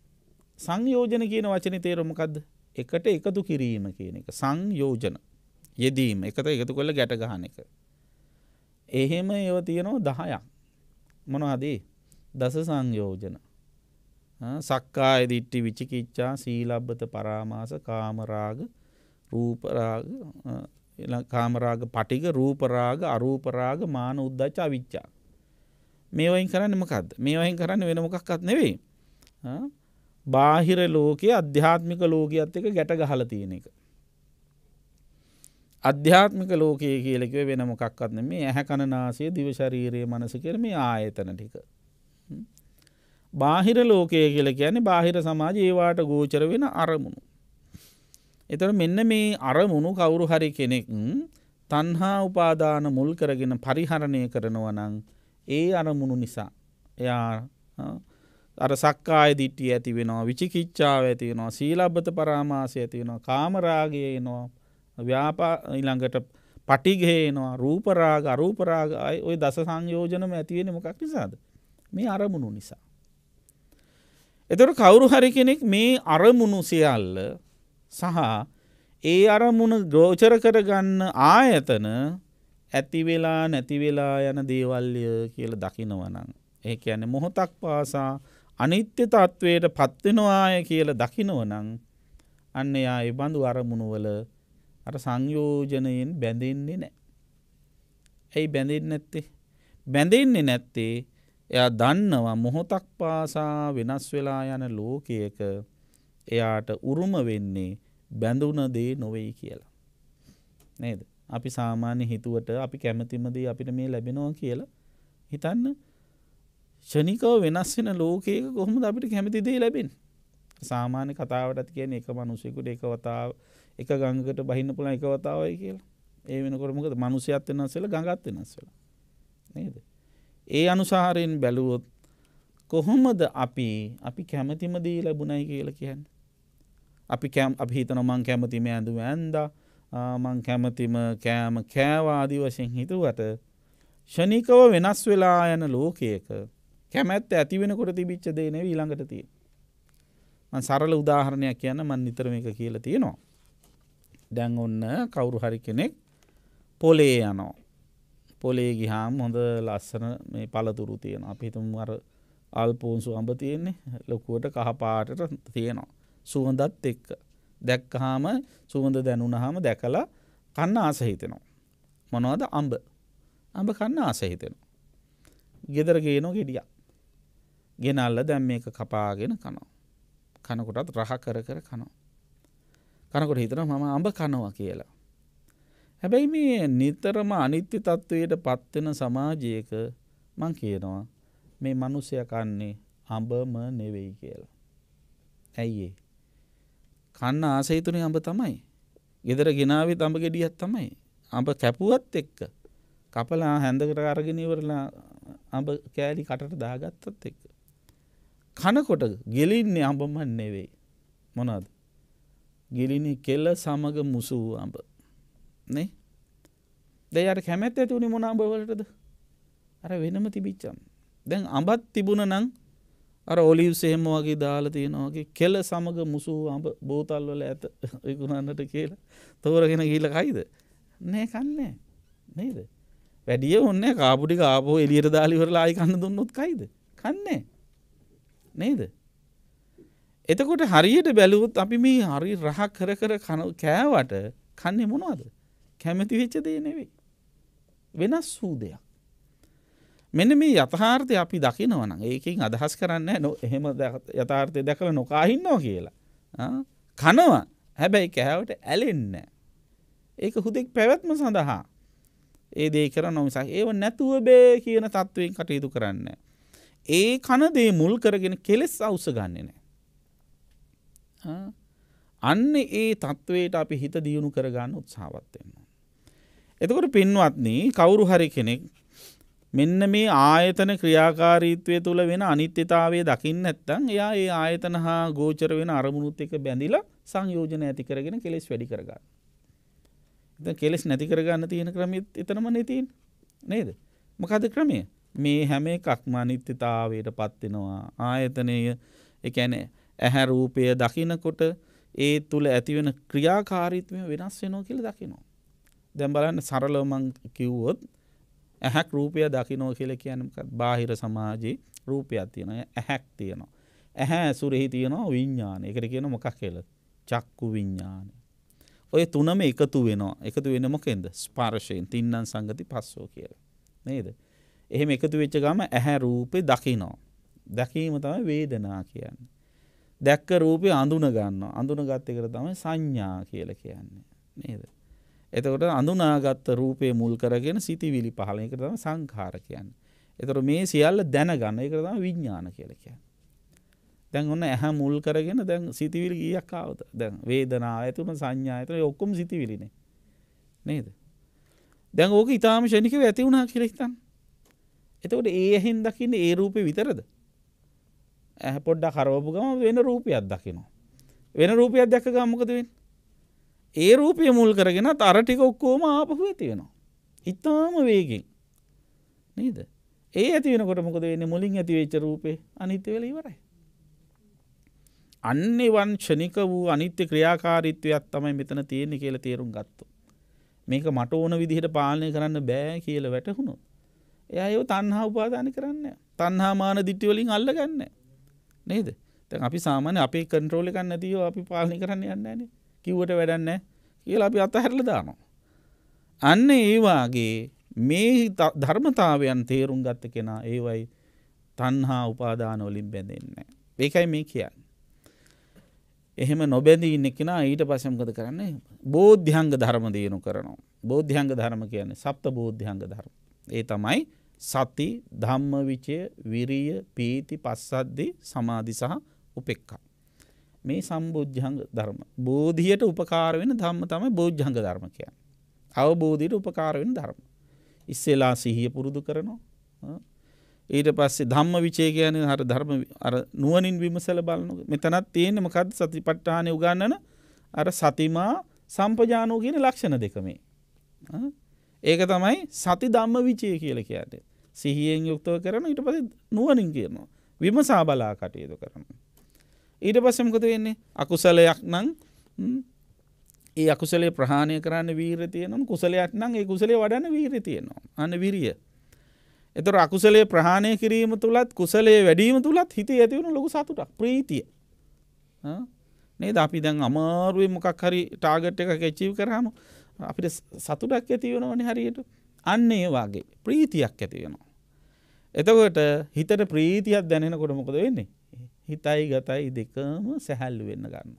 Speaker 2: සංයෝජන කියන වචන තේරමකක්ද එකට එකතු කිරීම කියන එක සංයෝජන යෙදීම එකත එකතු කොල්ල ගැටගහන එක. එහෙම ඒව තියෙනවා දහයක් මොනවාදී දස සංයෝජන සක්කා දිට්ටි විචිකිච්චා සීලබ්බත පරාමාස කාමරාග රූපරාග කාමරාග පටික රූපරාග අරූපරාග මාන උද්දච්චා විච්චා. මේවයින් කරන්න මකක්ද මේවයින් කරන්න වෙන මොකක්කත් නෙවෙයි. බාහිර ලෝකයේ අධ්‍යාත්මික ලෝකයක්ත් එක ගැට ගහල තියෙන එක. අධ්‍යාත්මික ලෝකයේ කියලෙකව වෙන මොකක්කත්න මේ ඇහැ කණනාසේ දිවශරීරයේ මනස කරම ආයතන ටික. බාහිර ලෝකය කියල කියන්නේ බාහිර සමාජ ඒවාට ගෝචර වෙන අරමුණු. එතට මෙන්න මේ අරමුණු කවුරු හරි කෙනෙක් තන්හා උපාදාන මුල් කරගෙන පරිහරණය කරනවනං ඒ අරමුණු නිසා එයා අර සක්කාය දිට්ටිය ඇති වෙනවා විචිකිච්චාව ඇති වෙනවා සීලබ්බත පරාමාසය ඇති වෙනවා කාමරාගේ නවා ව්‍යාපා ඉළඟට පටිගේනවා රූපරාග අරූපරාගයි ඔය දස සංයෝජනම ඇතිවෙන මොකක් නිසාද මේ අරමුණු නිසා. එතොට කවුරු හරි කෙනෙක් මේ අරමුණු සියල්ල සහ ඒ අරමුණ ගෝචර කරගන්න ආයතන ඇතිවෙලා නැතිවෙලා යන දේවල්ය කියල දකිනවනං. ඒ ඇන මොහොතක් පාසා අනිත්‍ය තත්ත්වයට පත්වෙනවාය කියල දකිනවනං අන්න එයා එබඳු අරමුණුවල අර සංයෝජනයෙන් බැඳෙන්නේ නෑ. ඇයි බැඳෙන් නැත්තේ. බැඳෙන්නේ නැත්තේ එය දන්නවා මොහොතක් පාසා වෙනස් වෙලා යන ලෝකයක එයාට උරුම වෙන්නේ බැඳුන දේ නොවෙයි කියලා. නේද. අපි සාමාන්‍ය හිතුවට අපි කැමතිමදී අපිට මේ ලැබෙනවා කියලා හිතන්න ෂනිකව වෙනස් වෙන ලෝකයක කොහොම අපිට කැමති දේ ලැබෙන් සාමාන්‍ය කතාවටත් කියන එක මනුසෙකුට එකවතාව එක ගංගකට බහින්න පුළන් එකවතාවයි කියලා ඒ වෙනකොටමකද මනුසයත් වෙනස්සල ගඟත් වෙනස් වෙලා නේද ඒ අනුසාහරයෙන් බැලුවොත් කොහොමද අපි අපි කැමතිමදී ලැබුණයි කියල කියන්න. අපි කෑම් අපිහිතන මං කැමතිම ඇඳු ඇන්ද මං කැමතිම කෑම කෑවාදී වශයෙන් හිතුවට ෂනිකව වෙනස් වෙලා යන ලෝකයක කැමැත් ඇති වෙනකොට තිබිච්ච දේන ඊළඟට තිය. මන් සරල උදාහරණයක් කියන්න මන් නිතරම එක කියල තියෙනවා. දැන් ඔන්න කවුරු හරි කෙනෙක් පොලේ යනෝ. පොලේ ගිහාම් හොඳ ලස්සන මේ පලතුරු තියෙන අපිතුම් වර අල්පූන්සු අඹ තියෙන්නේ ලොකුවට කහපාටට තියෙනවා. සුවඳත් එක්ක. දැක්කහාම සුවඳ දැනුනහම දැකලා කන්න ආසහිතෙනවා. මොනවද අම්ඹ අඹ කන්න ආසහිතෙනවා. ගෙදර ගේනෝ ගෙඩිය. ගෙනල්ල දැම් මේක කපාගෙන කනවා. කනකොටත් රහ කර කර කනවා. කනකොට හිතන මම අඹ කනවා කියලා. හැබැයි මේ නිතරම අනිත්‍ය තත්ත්වයට පත්වෙන සමාජයක මං කියනවා මේ මිනිසයා කන්නේ අඹම නෙවෙයි කියලා. ඇයි ඒ? කන්න ආසයි තුනේ අඹ තමයි. ගෙදර ගෙනාවෙත් අඹ ගෙඩියක් තමයි. අඹ කැපුවත් එක්ක කපලා හැඳකට අරගෙන ඉවරලා අඹ කෑලි කටට දාගත්තත් එක්ක කනකොට ගෙලින්නේ අඹම නෙවෙයි. මොනවද? ගෙලිනේ කෙල සමග මුසු වූ අඹ. නේ? දෙය අර කැමැත්ත ඇති උනේ මොන අඹ වලටද? අර වෙනම තිබිච්ච අඹ. දැන් අඹත් තිබුණ නං අර ඔලිව් සේම වගේ දාලා තියෙනවාගේ කෙල සමග මුසූ අඹ බෝතල් වල ඇත විකුණන්නට කියලා තෝරගෙන ගීල කයිද නෑ කන්නේ නේද වැඩිය ඔන්න කාපුටි කාපෝ එලියට දාලිවරලා ආයි කන්න දුන්නොත් කයිද කන්නේ නේද එතකොට හරියට බැලුවොත් අපි මේ හරි රහ කර කර කෑවට කන්නේ මොනවද කැමැති වෙච්ච දේ නෙවෙයි වෙනස් වූ දෙයක් මෙන්න මේ යථාර්ථය අපි දකිනවනම් ඒකින් අදහස් කරන්න නො එහෙම යථාර්ථය දැකළ නොකාහින්නවා කියලා. කනවා හැබැයි කැහැවට ඇලෙන්න. ඒක හුදෙක් පැවැත්ම සඳහා ඒ දේ කර නොමිසා ඒව නැතුව බේ කියන තත්ත්වයෙන් කටයුතු කරන්න. ඒ කනදේ මුල් කරගෙන කෙලෙස් අවස ගන්නේ නෑ. අන්න ඒ තත්ත්වයට අපි හිත දියුණු කරගන්න උත්සාවත්වෙන්න. එතකොට පින්වත්න කවුරු හරි කෙනෙක් මෙන්න මේ ආයතන ක්‍රියාකාරීත්වය තුළ වෙන අනිත්‍යතාවය දකින්න ඇත්තං එයා ඒ ආයතන හා ගෝචර වෙන අරමුණුත් එක බැඳිල සංයෝජන ඇති කරගෙන කෙලෙස් වැඩි කරගන්න. එත කෙලෙස් නැති කරගන්න තියෙන ක්‍රමත් එතනම නැතින් නේද. මකද ක්‍රමය මේ හැම එකක්ම අනිත්‍යතාවයට පත්වෙනවා ආයතනය එකැන ඇහැ රූපය දකිනකොට ඒ තුළ ඇතිවෙන ක්‍රියාකාරීත්වය වෙනස් වෙනෝ කියල දකිනවා. දැම් බලන්න සරලෝමං කිව්වොත් ඇහැක් රූපය දකිනෝ කියල කියනක බාහිර සමාජයේ රූපයක් තියෙන ඇහැක් තියෙනවා. ඇහැ ඇසුරෙහි තියෙනවා විඤ්ඥාන එකට කියන මොකක් කියල චක්කු විඤ්ඥානය. ඔය තුනම එකතු වෙනවා එකතු වෙන මොකෙන්ද ස්පාර්ශයෙන් තින්නන් සංගති පස්සෝ කියල නේද. එහෙම එකතු වෙච්ච ගම ඇහැ රූපය දකිනෝ. දැකීම තම වේදනා කියන්න. දැක්ක රූපය අඳුන ගන්න අඳුන ගත්තකර තම සංඥා කියල කියන්නේ නේද. එතකොට අඳුනාගත්ත රූපය මුල් කරගෙන සිතිවිලි පහල එක තම සංකාර කියන්න. එතකොට මේ සියල්ල දැනගන්න එක තම විඥාන කියලා කියන්නේ. දැන් ඔන්න ඇහැ මුල් කරගෙන දැන් සිතිවිලි ගියක් ආවද? දැන් වේදනාව ඇතුළු සංඥා ඇතුළු ඔක්කොම සිතිවිලිනේ. නේද? දැන් ඕක ඊටාම ෂණිකව ඇති වුණා කියලා හිතන්න. එතකොට ඒ ඇහෙන් දකින්නේ ඒ රූපේ විතරද? ඇහැ පොඩ්ඩක් හරවපු ගම වෙන රූපයක් දකිනවා. වෙන රූපයක් දැක්ක ගමන් මොකද වෙන්නේ? ඒ රූපය මුල් කරගෙන අරටික ඔක්කෝම ආපහු ඇති වෙනවා. ඉතාම වේගෙන් නේද ඒ ඇතිවෙන කොටමකද වෙන්න මුලින් ඇතිවෙච්ච රූපේ අනිත්‍යවෙල ඉවරයි. අන්නේ වංශනික වූ අනිත්‍ය ක්‍රියාකාරිත්වයක් තමයි මෙතන තියෙන්නේ කියල තේරුම් ගත්තු. මේක මට ඕන විදිහට පාලනය කරන්න බෑ කියල වැටහුණු. එයයෝ තන්හා උපාධන කරන්න තන්හාමාන දිට්ටිවලින් අල්ලගන්න නේද තැන් අපි සාමාන්‍ය අපේ කන්ට්‍රෝලි කන්න තියෝ අපි පාලනි කරන්න යන්න නේ කිව්වට වැඩන්න කියලා අපි අතහැරල දානවා. අන්න ඒවාගේ මේ ධර්මතාවයන් තේරුම් ගත්ත කෙනා ඒවයි තන්හා උපාදාන ඔලින් බැඳෙන්න. ඒකයි මේ කියන්න. එහෙම නොබැඳී ඉන්න කෙනා ඊට පසම්ගත කරන්නේ බෝධ්‍යංග ධර්ම දියුණු කරනවා. බෝධ්‍යංග ධර්ම කියන්නේ සප්ත බෝධ්‍යංග ධර්ම. ඒ තමයි සති ධම්ම විචය විරීය පීති පස්සද්දි සමාධි සහ උපෙක්කා. මේ සම්බෝජ්ජංග ධර්ම. බෝධියට උපකාර වෙන ධම්ම තම බෝජ්ජංග ධර්මකය. අවබෝධයට උපකාර වෙන ධර්ම. ඉස්සෙලා සිහිය පුරුදු කරනවා. ඊට පස්සේ ධම්ම විචේකයන හර ධර්ම නුවනින් විමසල බලනු මෙතනත් තියෙන මකද සති පට්ටානය උගන්නන අර සතිමා සම්පජානෝ කියන ලක්ෂණ දෙකමේ. ඒක තමයි සති ධම්ම විචය කියල කියට සිහියෙන් යුක්තව කරන ඉට පස නුවනින් කියනවා. විමසා බලා කටයුතු කරනවා. ඊට පස්සමකද වෙන්නේ අකුසලයක් නං ඒ අකුසලේ ප්‍රහාණය කරන්න වීර තියනම් කුසලයක් නං ඒ කුසලේ වඩන්න වීර තියනවා අන්න විරිය. එතර අකුසලේ ප්‍රහාණය කිරීම තුළත් කුසලේ වැඩීම තුළත් හිතේ ඇතිවුණු ලොකු සතුටක් ප්‍රීතිය. නේද අපි දැන් අමාරුවේ මොකක් හරි ටාගට් එක එච්චීව කරහම අපිට සතුටක් ඇතිවෙනවන හරියට අන්න ඒ වගේ ප්‍රීතියක් ඇතිවෙනවා. එතකොට හිතට ප්‍රීතියක් දැනෙන කොටමොකද වෙන්නේ හිතයි ගතයි දෙකම සැහැල්ලු වෙන්න ගන්න.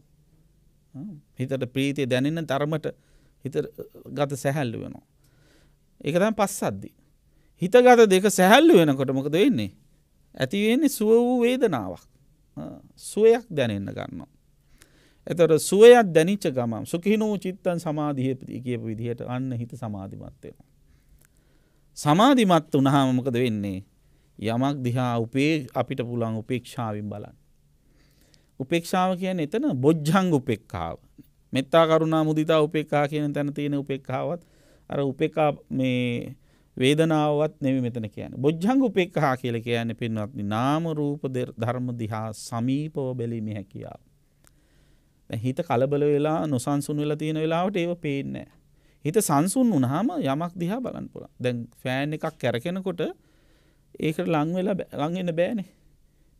Speaker 2: හිතට ප්‍රීතිය දැනෙන්න තරමට හිත ගත සැහැල්ලු වෙනවා. ඒකතම් පස්සද්දි. හිතගත දෙක සැහැල්ලු වෙනකොට මොකද වෙන්නේ. ඇතිවෙන්නේ සුව වූ වේදනාවක් සුවයක් දැනෙන්න ගන්නවා. එතට සුවයක් දැනිච්ච ගමම් සුකිනෝ චිත්තන් සමාධියපති කියපු විදිහට අන්න හිත සමාධිමත්වයෙන. සමාධිමත් වනහාමමකද වෙන්නේ යමක් දිහා උපේ අපිට පුළන් උපේක්ෂාවෙන් බලන්න. උපේක්ෂාව කියන එතන බොජ්ජංග උපෙක්කාව මෙත්තා කරුණා මුදිතා උපෙක්කා කියන තැන තියෙන උපෙක්කාවත් අර උපෙකා මේ වේදනාවත් නෙවි මෙතන කියන බොජ්ජංග උපෙක්කහා කියල කියන්නේ පින්වත්නි නාම රූප ධර්ම දිහා සමීපව බැලීමේ හැකියාව. දැන් හිත කලබල වෙලා නොසන්සුන් වෙලා තියෙන වෙලාවට ඒව පේන්නේ හිත සංසුන් වුණාම යමක් දිහා බලන්න පුළුවන්. දැන් ෆෑන් එකක් කැරකෙනකොට ඒකට ලං වෙලා ලං වෙන්න බෑනේ.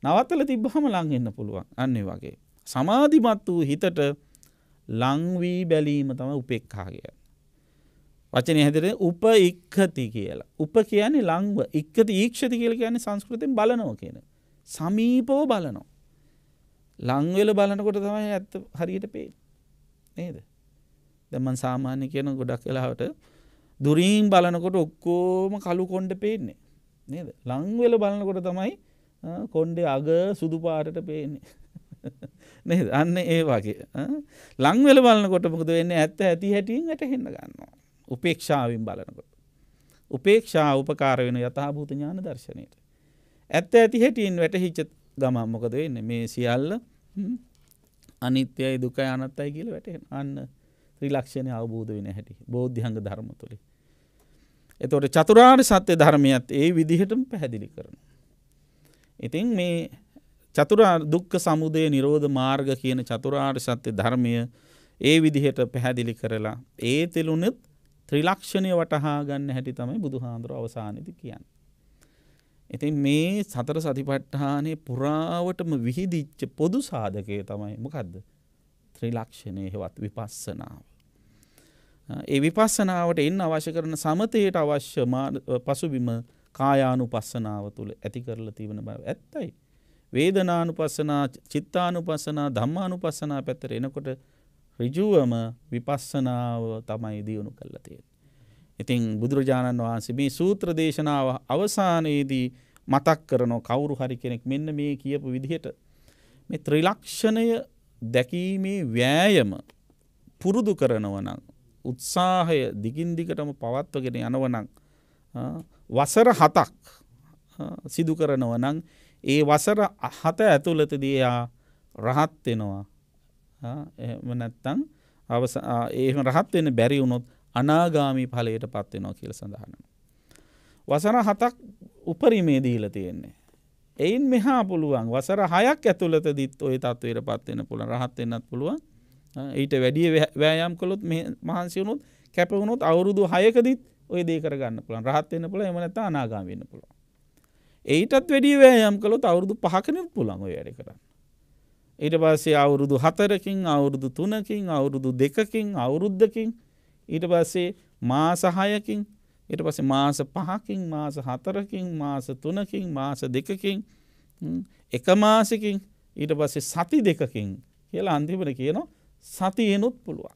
Speaker 2: නවත්තල තිබ්බහම ලංවෙන්න පුළුවන් අන්නේ වගේ. සමාධිමත් වූ හිතට ලංවී බැලීම තම උපෙක්කාගේ. වචන හැදර උප ඉක්හති කියලා. උප කියන්නේ ලංව ඉක්කති ීක්ෂති කියල කියන්නේ සංස්කෘතින් බලනව කියන. සමීපව බලනෝ. ලංවෙල බලනකොට තමයි ඇත්ත හරියට පේ නේද. දැමන් සාමාන්‍ය කියන ගොඩක් කලාවට දුරීන් බලනකොට ඔක්කෝම කලු කොන්ඩ පේන්නේ නේද ලංවෙල බලනකොට තමයි කොන්්ඩේ අග සුදු පාටට පේන්නේ නද අන්න ඒ වගේ ලංවෙල බලන්නකොට මුද වෙන්න ඇත්ත ඇති හැටීමට හෙන්න ගන්නවා උපේක්ෂාවෙන් බලනකොට උපේක්ෂා උපකාර වෙන යථභූත ඥාන දර්ශනයට ඇත්ත ඇති හැටීන් වැට හිච්ච ගමම් මොකද වෙන්න මේ සියල්ල අනිත්‍යයි දුක අනත්තයි කියල වැටෙන අන්න ්‍රීලක්ෂණය අවබෝධ වෙන හැටි බෝධ්‍යංග ධර්ම තුළේ එතොට චතුරාර් සත්‍යය ධර්මයත් ඒ විදිහටම පැහැදිලි කරනවා ඉතින් මේ චතුරා දුක්ක සමුදය නිරෝධ මාර්ග කියන චතුරාර් සත්‍ය ධර්මය ඒ විදිහට පැහැදිලි කරලා ඒ තෙලුනෙත් ත්‍රිලක්ෂණය වටහා ගන්න හැටි තමයි බුදුහාන්දුර අවසානති කියන්න. ඉතින් මේ සතර සතිපට්ඨානය පුරාවටම විහිදිච්ච පොදු සාධකය තමයි මොකක්ද ත්‍රිලක්ෂණය හෙවත් විපස්සනාව. ඒ විපස්සනාවට එන්න අවශ්‍ය කරන සමතයට අවශ්‍ය පසුබිම කායානු පස්සනාව තුළ ඇති කරලා තිබෙන බව ඇත්තයි. වේදනානු පස්සනා චිත්තානු පසනා ධම්මානු පස්සනා පැත්තර එනකොට රිජුවම විපස්සනාව තමයි දියුණු කල්ලා තියෙන. ඉතිං බුදුරජාණන් වහන්සේ මේ සූත්‍ර දේශනාව අවසානයේදී මතක් කරන කවුරු හරි කෙනෙක් මෙන්න මේ කියපු විදිහට මේ ත්‍රිලක්ෂණය දැකීමේ වෑයම පුරුදු කරනවනං උත්සාහය දිගින්දිකටම පවත්වගෙන යනවනං වසර හතක් සිදු කරනව නං ඒ වසර අහත ඇතුළතදයා රහත්වෙනවා වනැත්තං ඒම රහත්වෙන බැරි වුණොත් අනාගාමී ඵලයට පත්වෙනවා කියල සඳහන. වසර හතක් උපරිමේ දීල තියෙන්නේ. එයින් මෙහා පුළුවන් වසර හයක් ඇතුළත දිත් ඔය තත්වයට පත්වෙන පුළ රහත්වෙන්නත් පුළුවන් ඊට වැඩිය වෑයම් කළොත් මහන්සිවුණුත් කැපවුණොත් අවුරුදු හයකදිත් ඔය දේ කරගන්න පුළන් රහත් වෙන පුළ එම නැත අනාගාම වෙන්න පුළුවන්. ඒටත් වැඩිය වෑයම් කළොත් අවුරුදු පහකනත් පුළන් ඔය වැඩ කරන්න. ඊට පස්සේ අවුරුදු හතරකින් අවුරුදු තුනකින් අවුරුදු දෙකකින් අවුරුද්ධකින් ඊට පස්සේ මාසහයකින් ඊට පස්සේ මාස පහකින් මාස හතරකින් මාස තුනකින් මාස දෙකකින් එක මාසකින් ඊට පස්සේ සති දෙකකින් කියලා අන්තිමට කියනවා සතියනුත් පුළුවන්.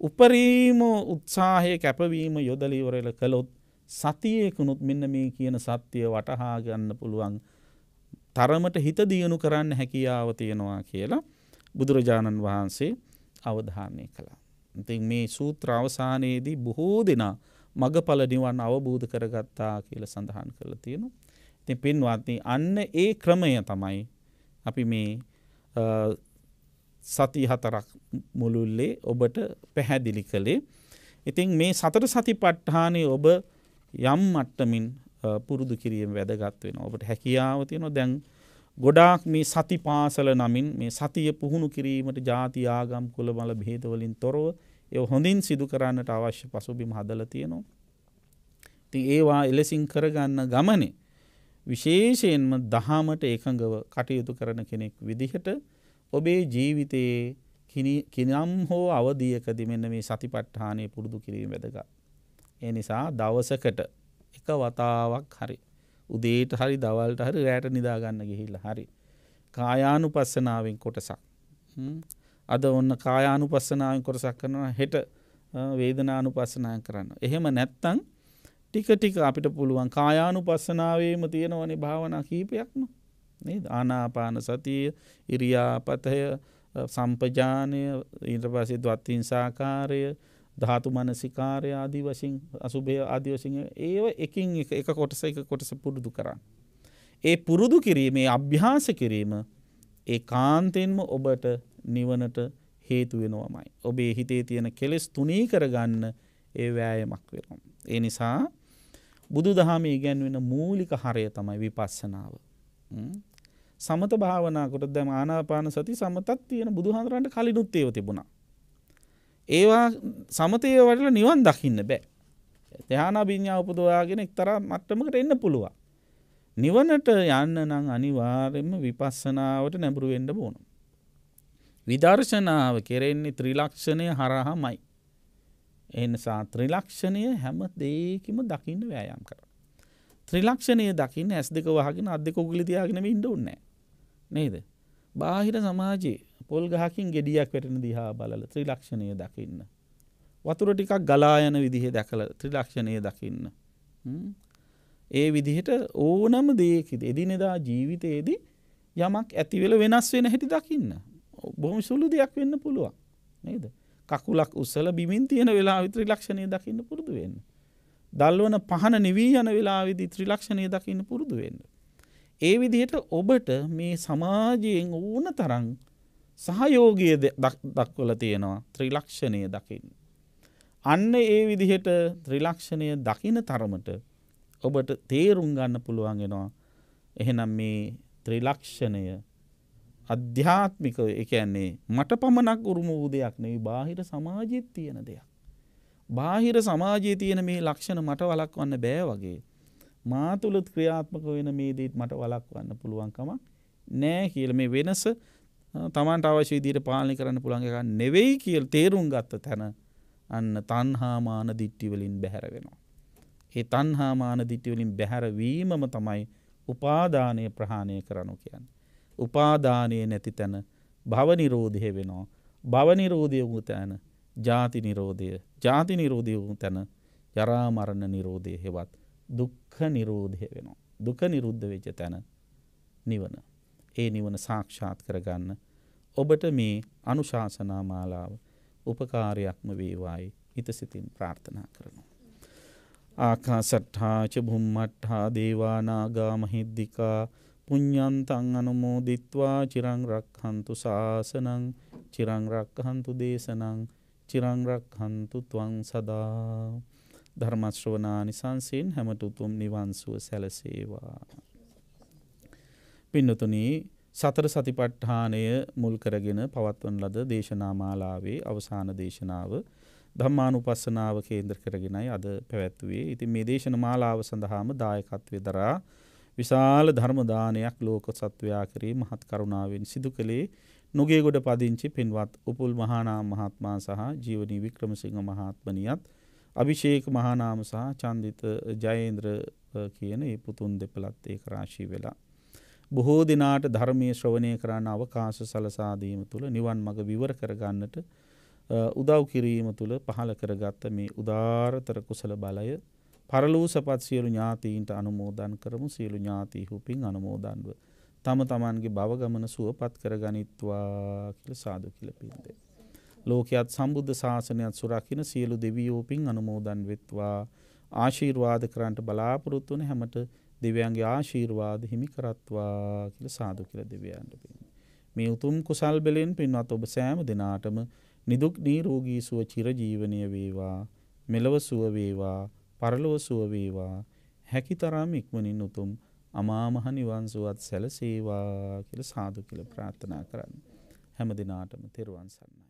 Speaker 2: උපරීම උත්සාහය කැපවීම යොදලීවරල කළොත් සතියකුණුත් මෙන්න මේ කියන සත්‍යය වටහා ගන්න පුළුවන් තරමට හිත දියුණු කරන්න හැකියාව තියෙනවා කියලා බුදුරජාණන් වහන්සේ අවධානය කළා. ඉතින් මේ සූත්‍ර අවසානයේදී බොහෝ දෙනා මගඵල නිවන් අවබෝධ කරගත්තා කියල සඳහන් කළ තියෙනු. ඉතින් පින්වත්ති අන්න ඒ ක්‍රමය තමයි අපි මේ සති හතරක් මුළුල්ලේ ඔබට පැහැදිලි කළේ. ඉතින් මේ සතර සති පට්ඨානය ඔබ යම් මට්ටමින් පුරුදු කිරීම වැදගත් වෙන ඔබට හැකියාව තියෙනවා දැන් ගොඩාක් මේ සති පාසල නමින් මේ සතිය පුහුණු කිරීමට ජාති ආගම් කුල බල බේදවලින් තොරව එය හොඳින් සිදු කරන්නට අවශ්‍ය පසුබිම හදලා තියෙනවා. ඉතින් ඒවා එලෙසින් කරගන්න ගමනේ විශේෂයෙන්ම දහමට ඒකඟව කටයුතු කරන කෙනෙක් විදිහට ඔබේ ජීවිතයේ කිනම් හෝ අවධියකදි මෙන්න මේ සතිපට්ඨානය පුරුදු කිරීම වැදගත්. ඒ නිසා දවසකට එක වතාවක් හරි උදේට හරි දවල්ට හරි රෑට නිදාගන්න ගිහිල්ල හරි. කායානු පස්සනාවෙන් කොටසක්. අද ඔන්න කායානු පස්සනාවෙන් කොටසක් කරනවා හෙට වේදනානු පස්සනාය කරන්න. එහෙම නැත්තං ටික ටික අපිට පුළුවන් කායානු පස්සනාවේම තියෙනවනේ භාවනා කීපයක්ම ආනාපාන සතිය ඉරියාපතය සම්පජානය ඊට පසේ දවත්තින් සාකාරය ධාතු මනසිකාරය ආදී වසින් අසුභය ආදිවසිය ඒව එකින් එක කොටස එක කොටස පුරුදු කරන්න. ඒ පුරුදු කිරීමේ අභ්‍යාස කිරීම ඒ කාන්තෙන්ම ඔබට නිවනට හේතුවෙනවමයි. ඔබේ හිතේ තියෙන කෙලෙස් තුනී කරගන්න ඒ වෑයමක් වෙනම්. ඒ නිසා බුදු දහම ඉගැන්වෙන මූලික හරය තමයි විපස්සනාව. සමත භාවනකොට දැම ආනාපාන සති සමතත් තියෙන බුදුහන්රන්ට කලිනුත් ඒව තිබුණා. ඒවා සමතය වටල නිවන් දකින්න බෑ. එහාන බිඤ්ඥා උපදවාගෙන එක්තර මට්ටමකට එන්න පුළුවන්. නිවනට යන්න නං අනිවාර්යම විපස්සනාවට නැබුරුවෙන්ඩ බෝනු. විදර්ශනාව කෙරෙන්නේ ත්‍රිලක්ෂණය හරහාමයි. එනිසා ත්‍රිලක්ෂණය හැම දේකිම දකින්න වෑයම් කර. ත්‍රිලක්ෂණය දකින්න ඇස් දෙක වහගෙන අධ්‍යක උගලි තියාගෙනම ඉඩ උන්නෑ. නේද. බාහිර සමාජයේ පොල් ගහකින් ගෙඩියක් වැටෙන දිහා බලල ත්‍රීලක්ෂණය දකින්න. වතුර ටිකක් ගලායන විදිහ දැකල ත්‍රිලක්ෂණය දකින්න. ඒ විදිහට ඕනම දේකිද එදිනෙදා ජීවිතයේදී යමක් ඇතිවෙල වෙනස් වෙන හැටි දකින්න. බොහම සුළු දෙයක් වෙන්න පුළුවන් නේද. කකුලක් උසල බිමින් තියෙන වෙලා විත්‍රිලක්ෂණය දකින්න පුරුදු වෙන්න. දල්වන පහන නිවී යන වෙලා විදි ත්‍රිලක්ෂණය දකින්න පුරුදු වෙන්න. ඒ විදිහට ඔබට මේ සමාජයෙන් ඕන තරන් සහයෝගය දක්වල තියෙනවා ත්‍රීලක්ෂණය දකිින්. අන්න ඒ විදිහට ත්‍රිලක්ෂණය දකින තරමට ඔබට තේරුම් ගන්න පුළුවන්ගෙනවා එහෙනම් මේ ත්‍රිලක්ෂණය අධ්‍යාත්මික එකන්නේ මට පමණක් උරුම වූ දෙයක් නෙවි බාහිර සමාජීත් තියෙන දෙයක්. බාහිර සමාජයේ තියෙන මේ ලක්ෂණ මට වලක් වන්න බෑ වගේ. මා තුළ ක්‍රියාත්මක වෙන මේ දේත් මට වලක්වන්න පුළුවන්කමක් නෑ කියල මේ වෙනස තමන්ට අවශ්‍යීදීට පාලි කරන්න පුළන්ගක නෙවෙයි කියල් තේරුම් ගත්ත තැන අන්න තන්හාමාන දිට්ටිවලින් බැහැර වෙනවා. ඒ තන්හාමාන දිට්ටිවලින් බැහැරවීමම තමයි උපාධානය ප්‍රහාණය කරනු කියන්න. උපාධානය නැති තැන භවනිරෝධය වෙනවා. භවනිරෝධය වූ තැන ජාති නිරෝධය ජාති නිරෝධය වූ තැන ජරාමරණ නිරෝධය හෙවත් දුක්ඛ නිරෝධය වෙනවා. දුක නිරුද්ධ වෙච්ච තැන නිවන. ඒ නිවන සාක්ෂාත් කරගන්න ඔබට මේ අනුශාසනා මාලාව උපකාරයක්ම වේවායි හිතසිතින් ප්‍රාර්ථනා කරනවා. ආකාසට්ඨා ච භුම්මට්ඨා දේවානාගා මහිද්దికා පුඤ්ඤන්තං අනුමෝදිත්වා චිරං රක්ඛන්තු සාසනං චිරං රක්ඛන්තු දේශනං චිරං රක්ඛන්තු ත්වං සදා ධර්මශ්‍රවනානිසංසයෙන් හැමට උතුම් නිවන්සුව සැලසේවා. පින්නතුනී සතර සතිපට්ඨානය මුල් කරගෙන පවත්වන ලද දේශනා මාලාවේ අවසාන දේශනාව ධම්මානුපස්සනාව කේන්ද්‍ර කරගෙනයි අද පැවැත්වුවේ. ඉතින් මේ දේශන මාලාව සඳහාම දායකත්වයේ දරා විශාල ධර්ම දානයක් ලෝක සත්වයා කරේ මහත් කරුණාවෙන් සිදු කළේ නුගේගොඩ පදිංචි පින්වත් උපුල් මහානාම මහත්මයා සහ ජීවනී වික්‍රමසිංහ මහත්මනියත් අභිෂේක මහානාම සහ චන්දිත ජයේන්ද්‍ර කියන ඒ පුතුන් දෙපළත් ඒක රාශී වෙලා. බොහෝ දිනාට ධර්මයේ ශ්‍රවණය කරන්න අවකාශ සලසා දීම තුල නිවන් මඟ විවර කරගන්නට උදව් කිරීම තුළ පහළ කරගත්ත මේ උදාරතර කුසල බලය පරලූ සපත් සියලු ඥාතීන්ට අනුමෝදන් කරමු සියලු ඥාතීහු පින් අනුමෝදන්ව තම තමන්ගේ බවගමන සුවපත් කරගනිත්වා කියල සාදු කියල පින්දේ. ලෝකයත් සම්බුද්ධ ශාසනයත් සුරකින සියලු දෙවියෝපින් අනුමෝදන් වෙත්වා ආශීර්වාද කරන්ට බලාපොරොත්තු වන හැමට දෙවියන්ගේ ආශීර්වාද හිමි කරත්වා කියල සාදු කියල දෙවියන්ට පින්. මේ උතුම් කුසල් බෙලෙන් පින්වත් ඔබ සෑම දෙනාටම නිදුක් නීරෝගී සුව චිරජීවනය වේවා මෙලව සුව වේවා පරලොව සුව වේවා හැකිතරම් ඉක්මනින් උතුම් අමාමහ නිවන් සුවත් සැලසේවා කියල සාදු කියල ප්‍රාර්ථනා
Speaker 1: කරන්න. හැම දිනාටම තෙරුවන් සන්නයි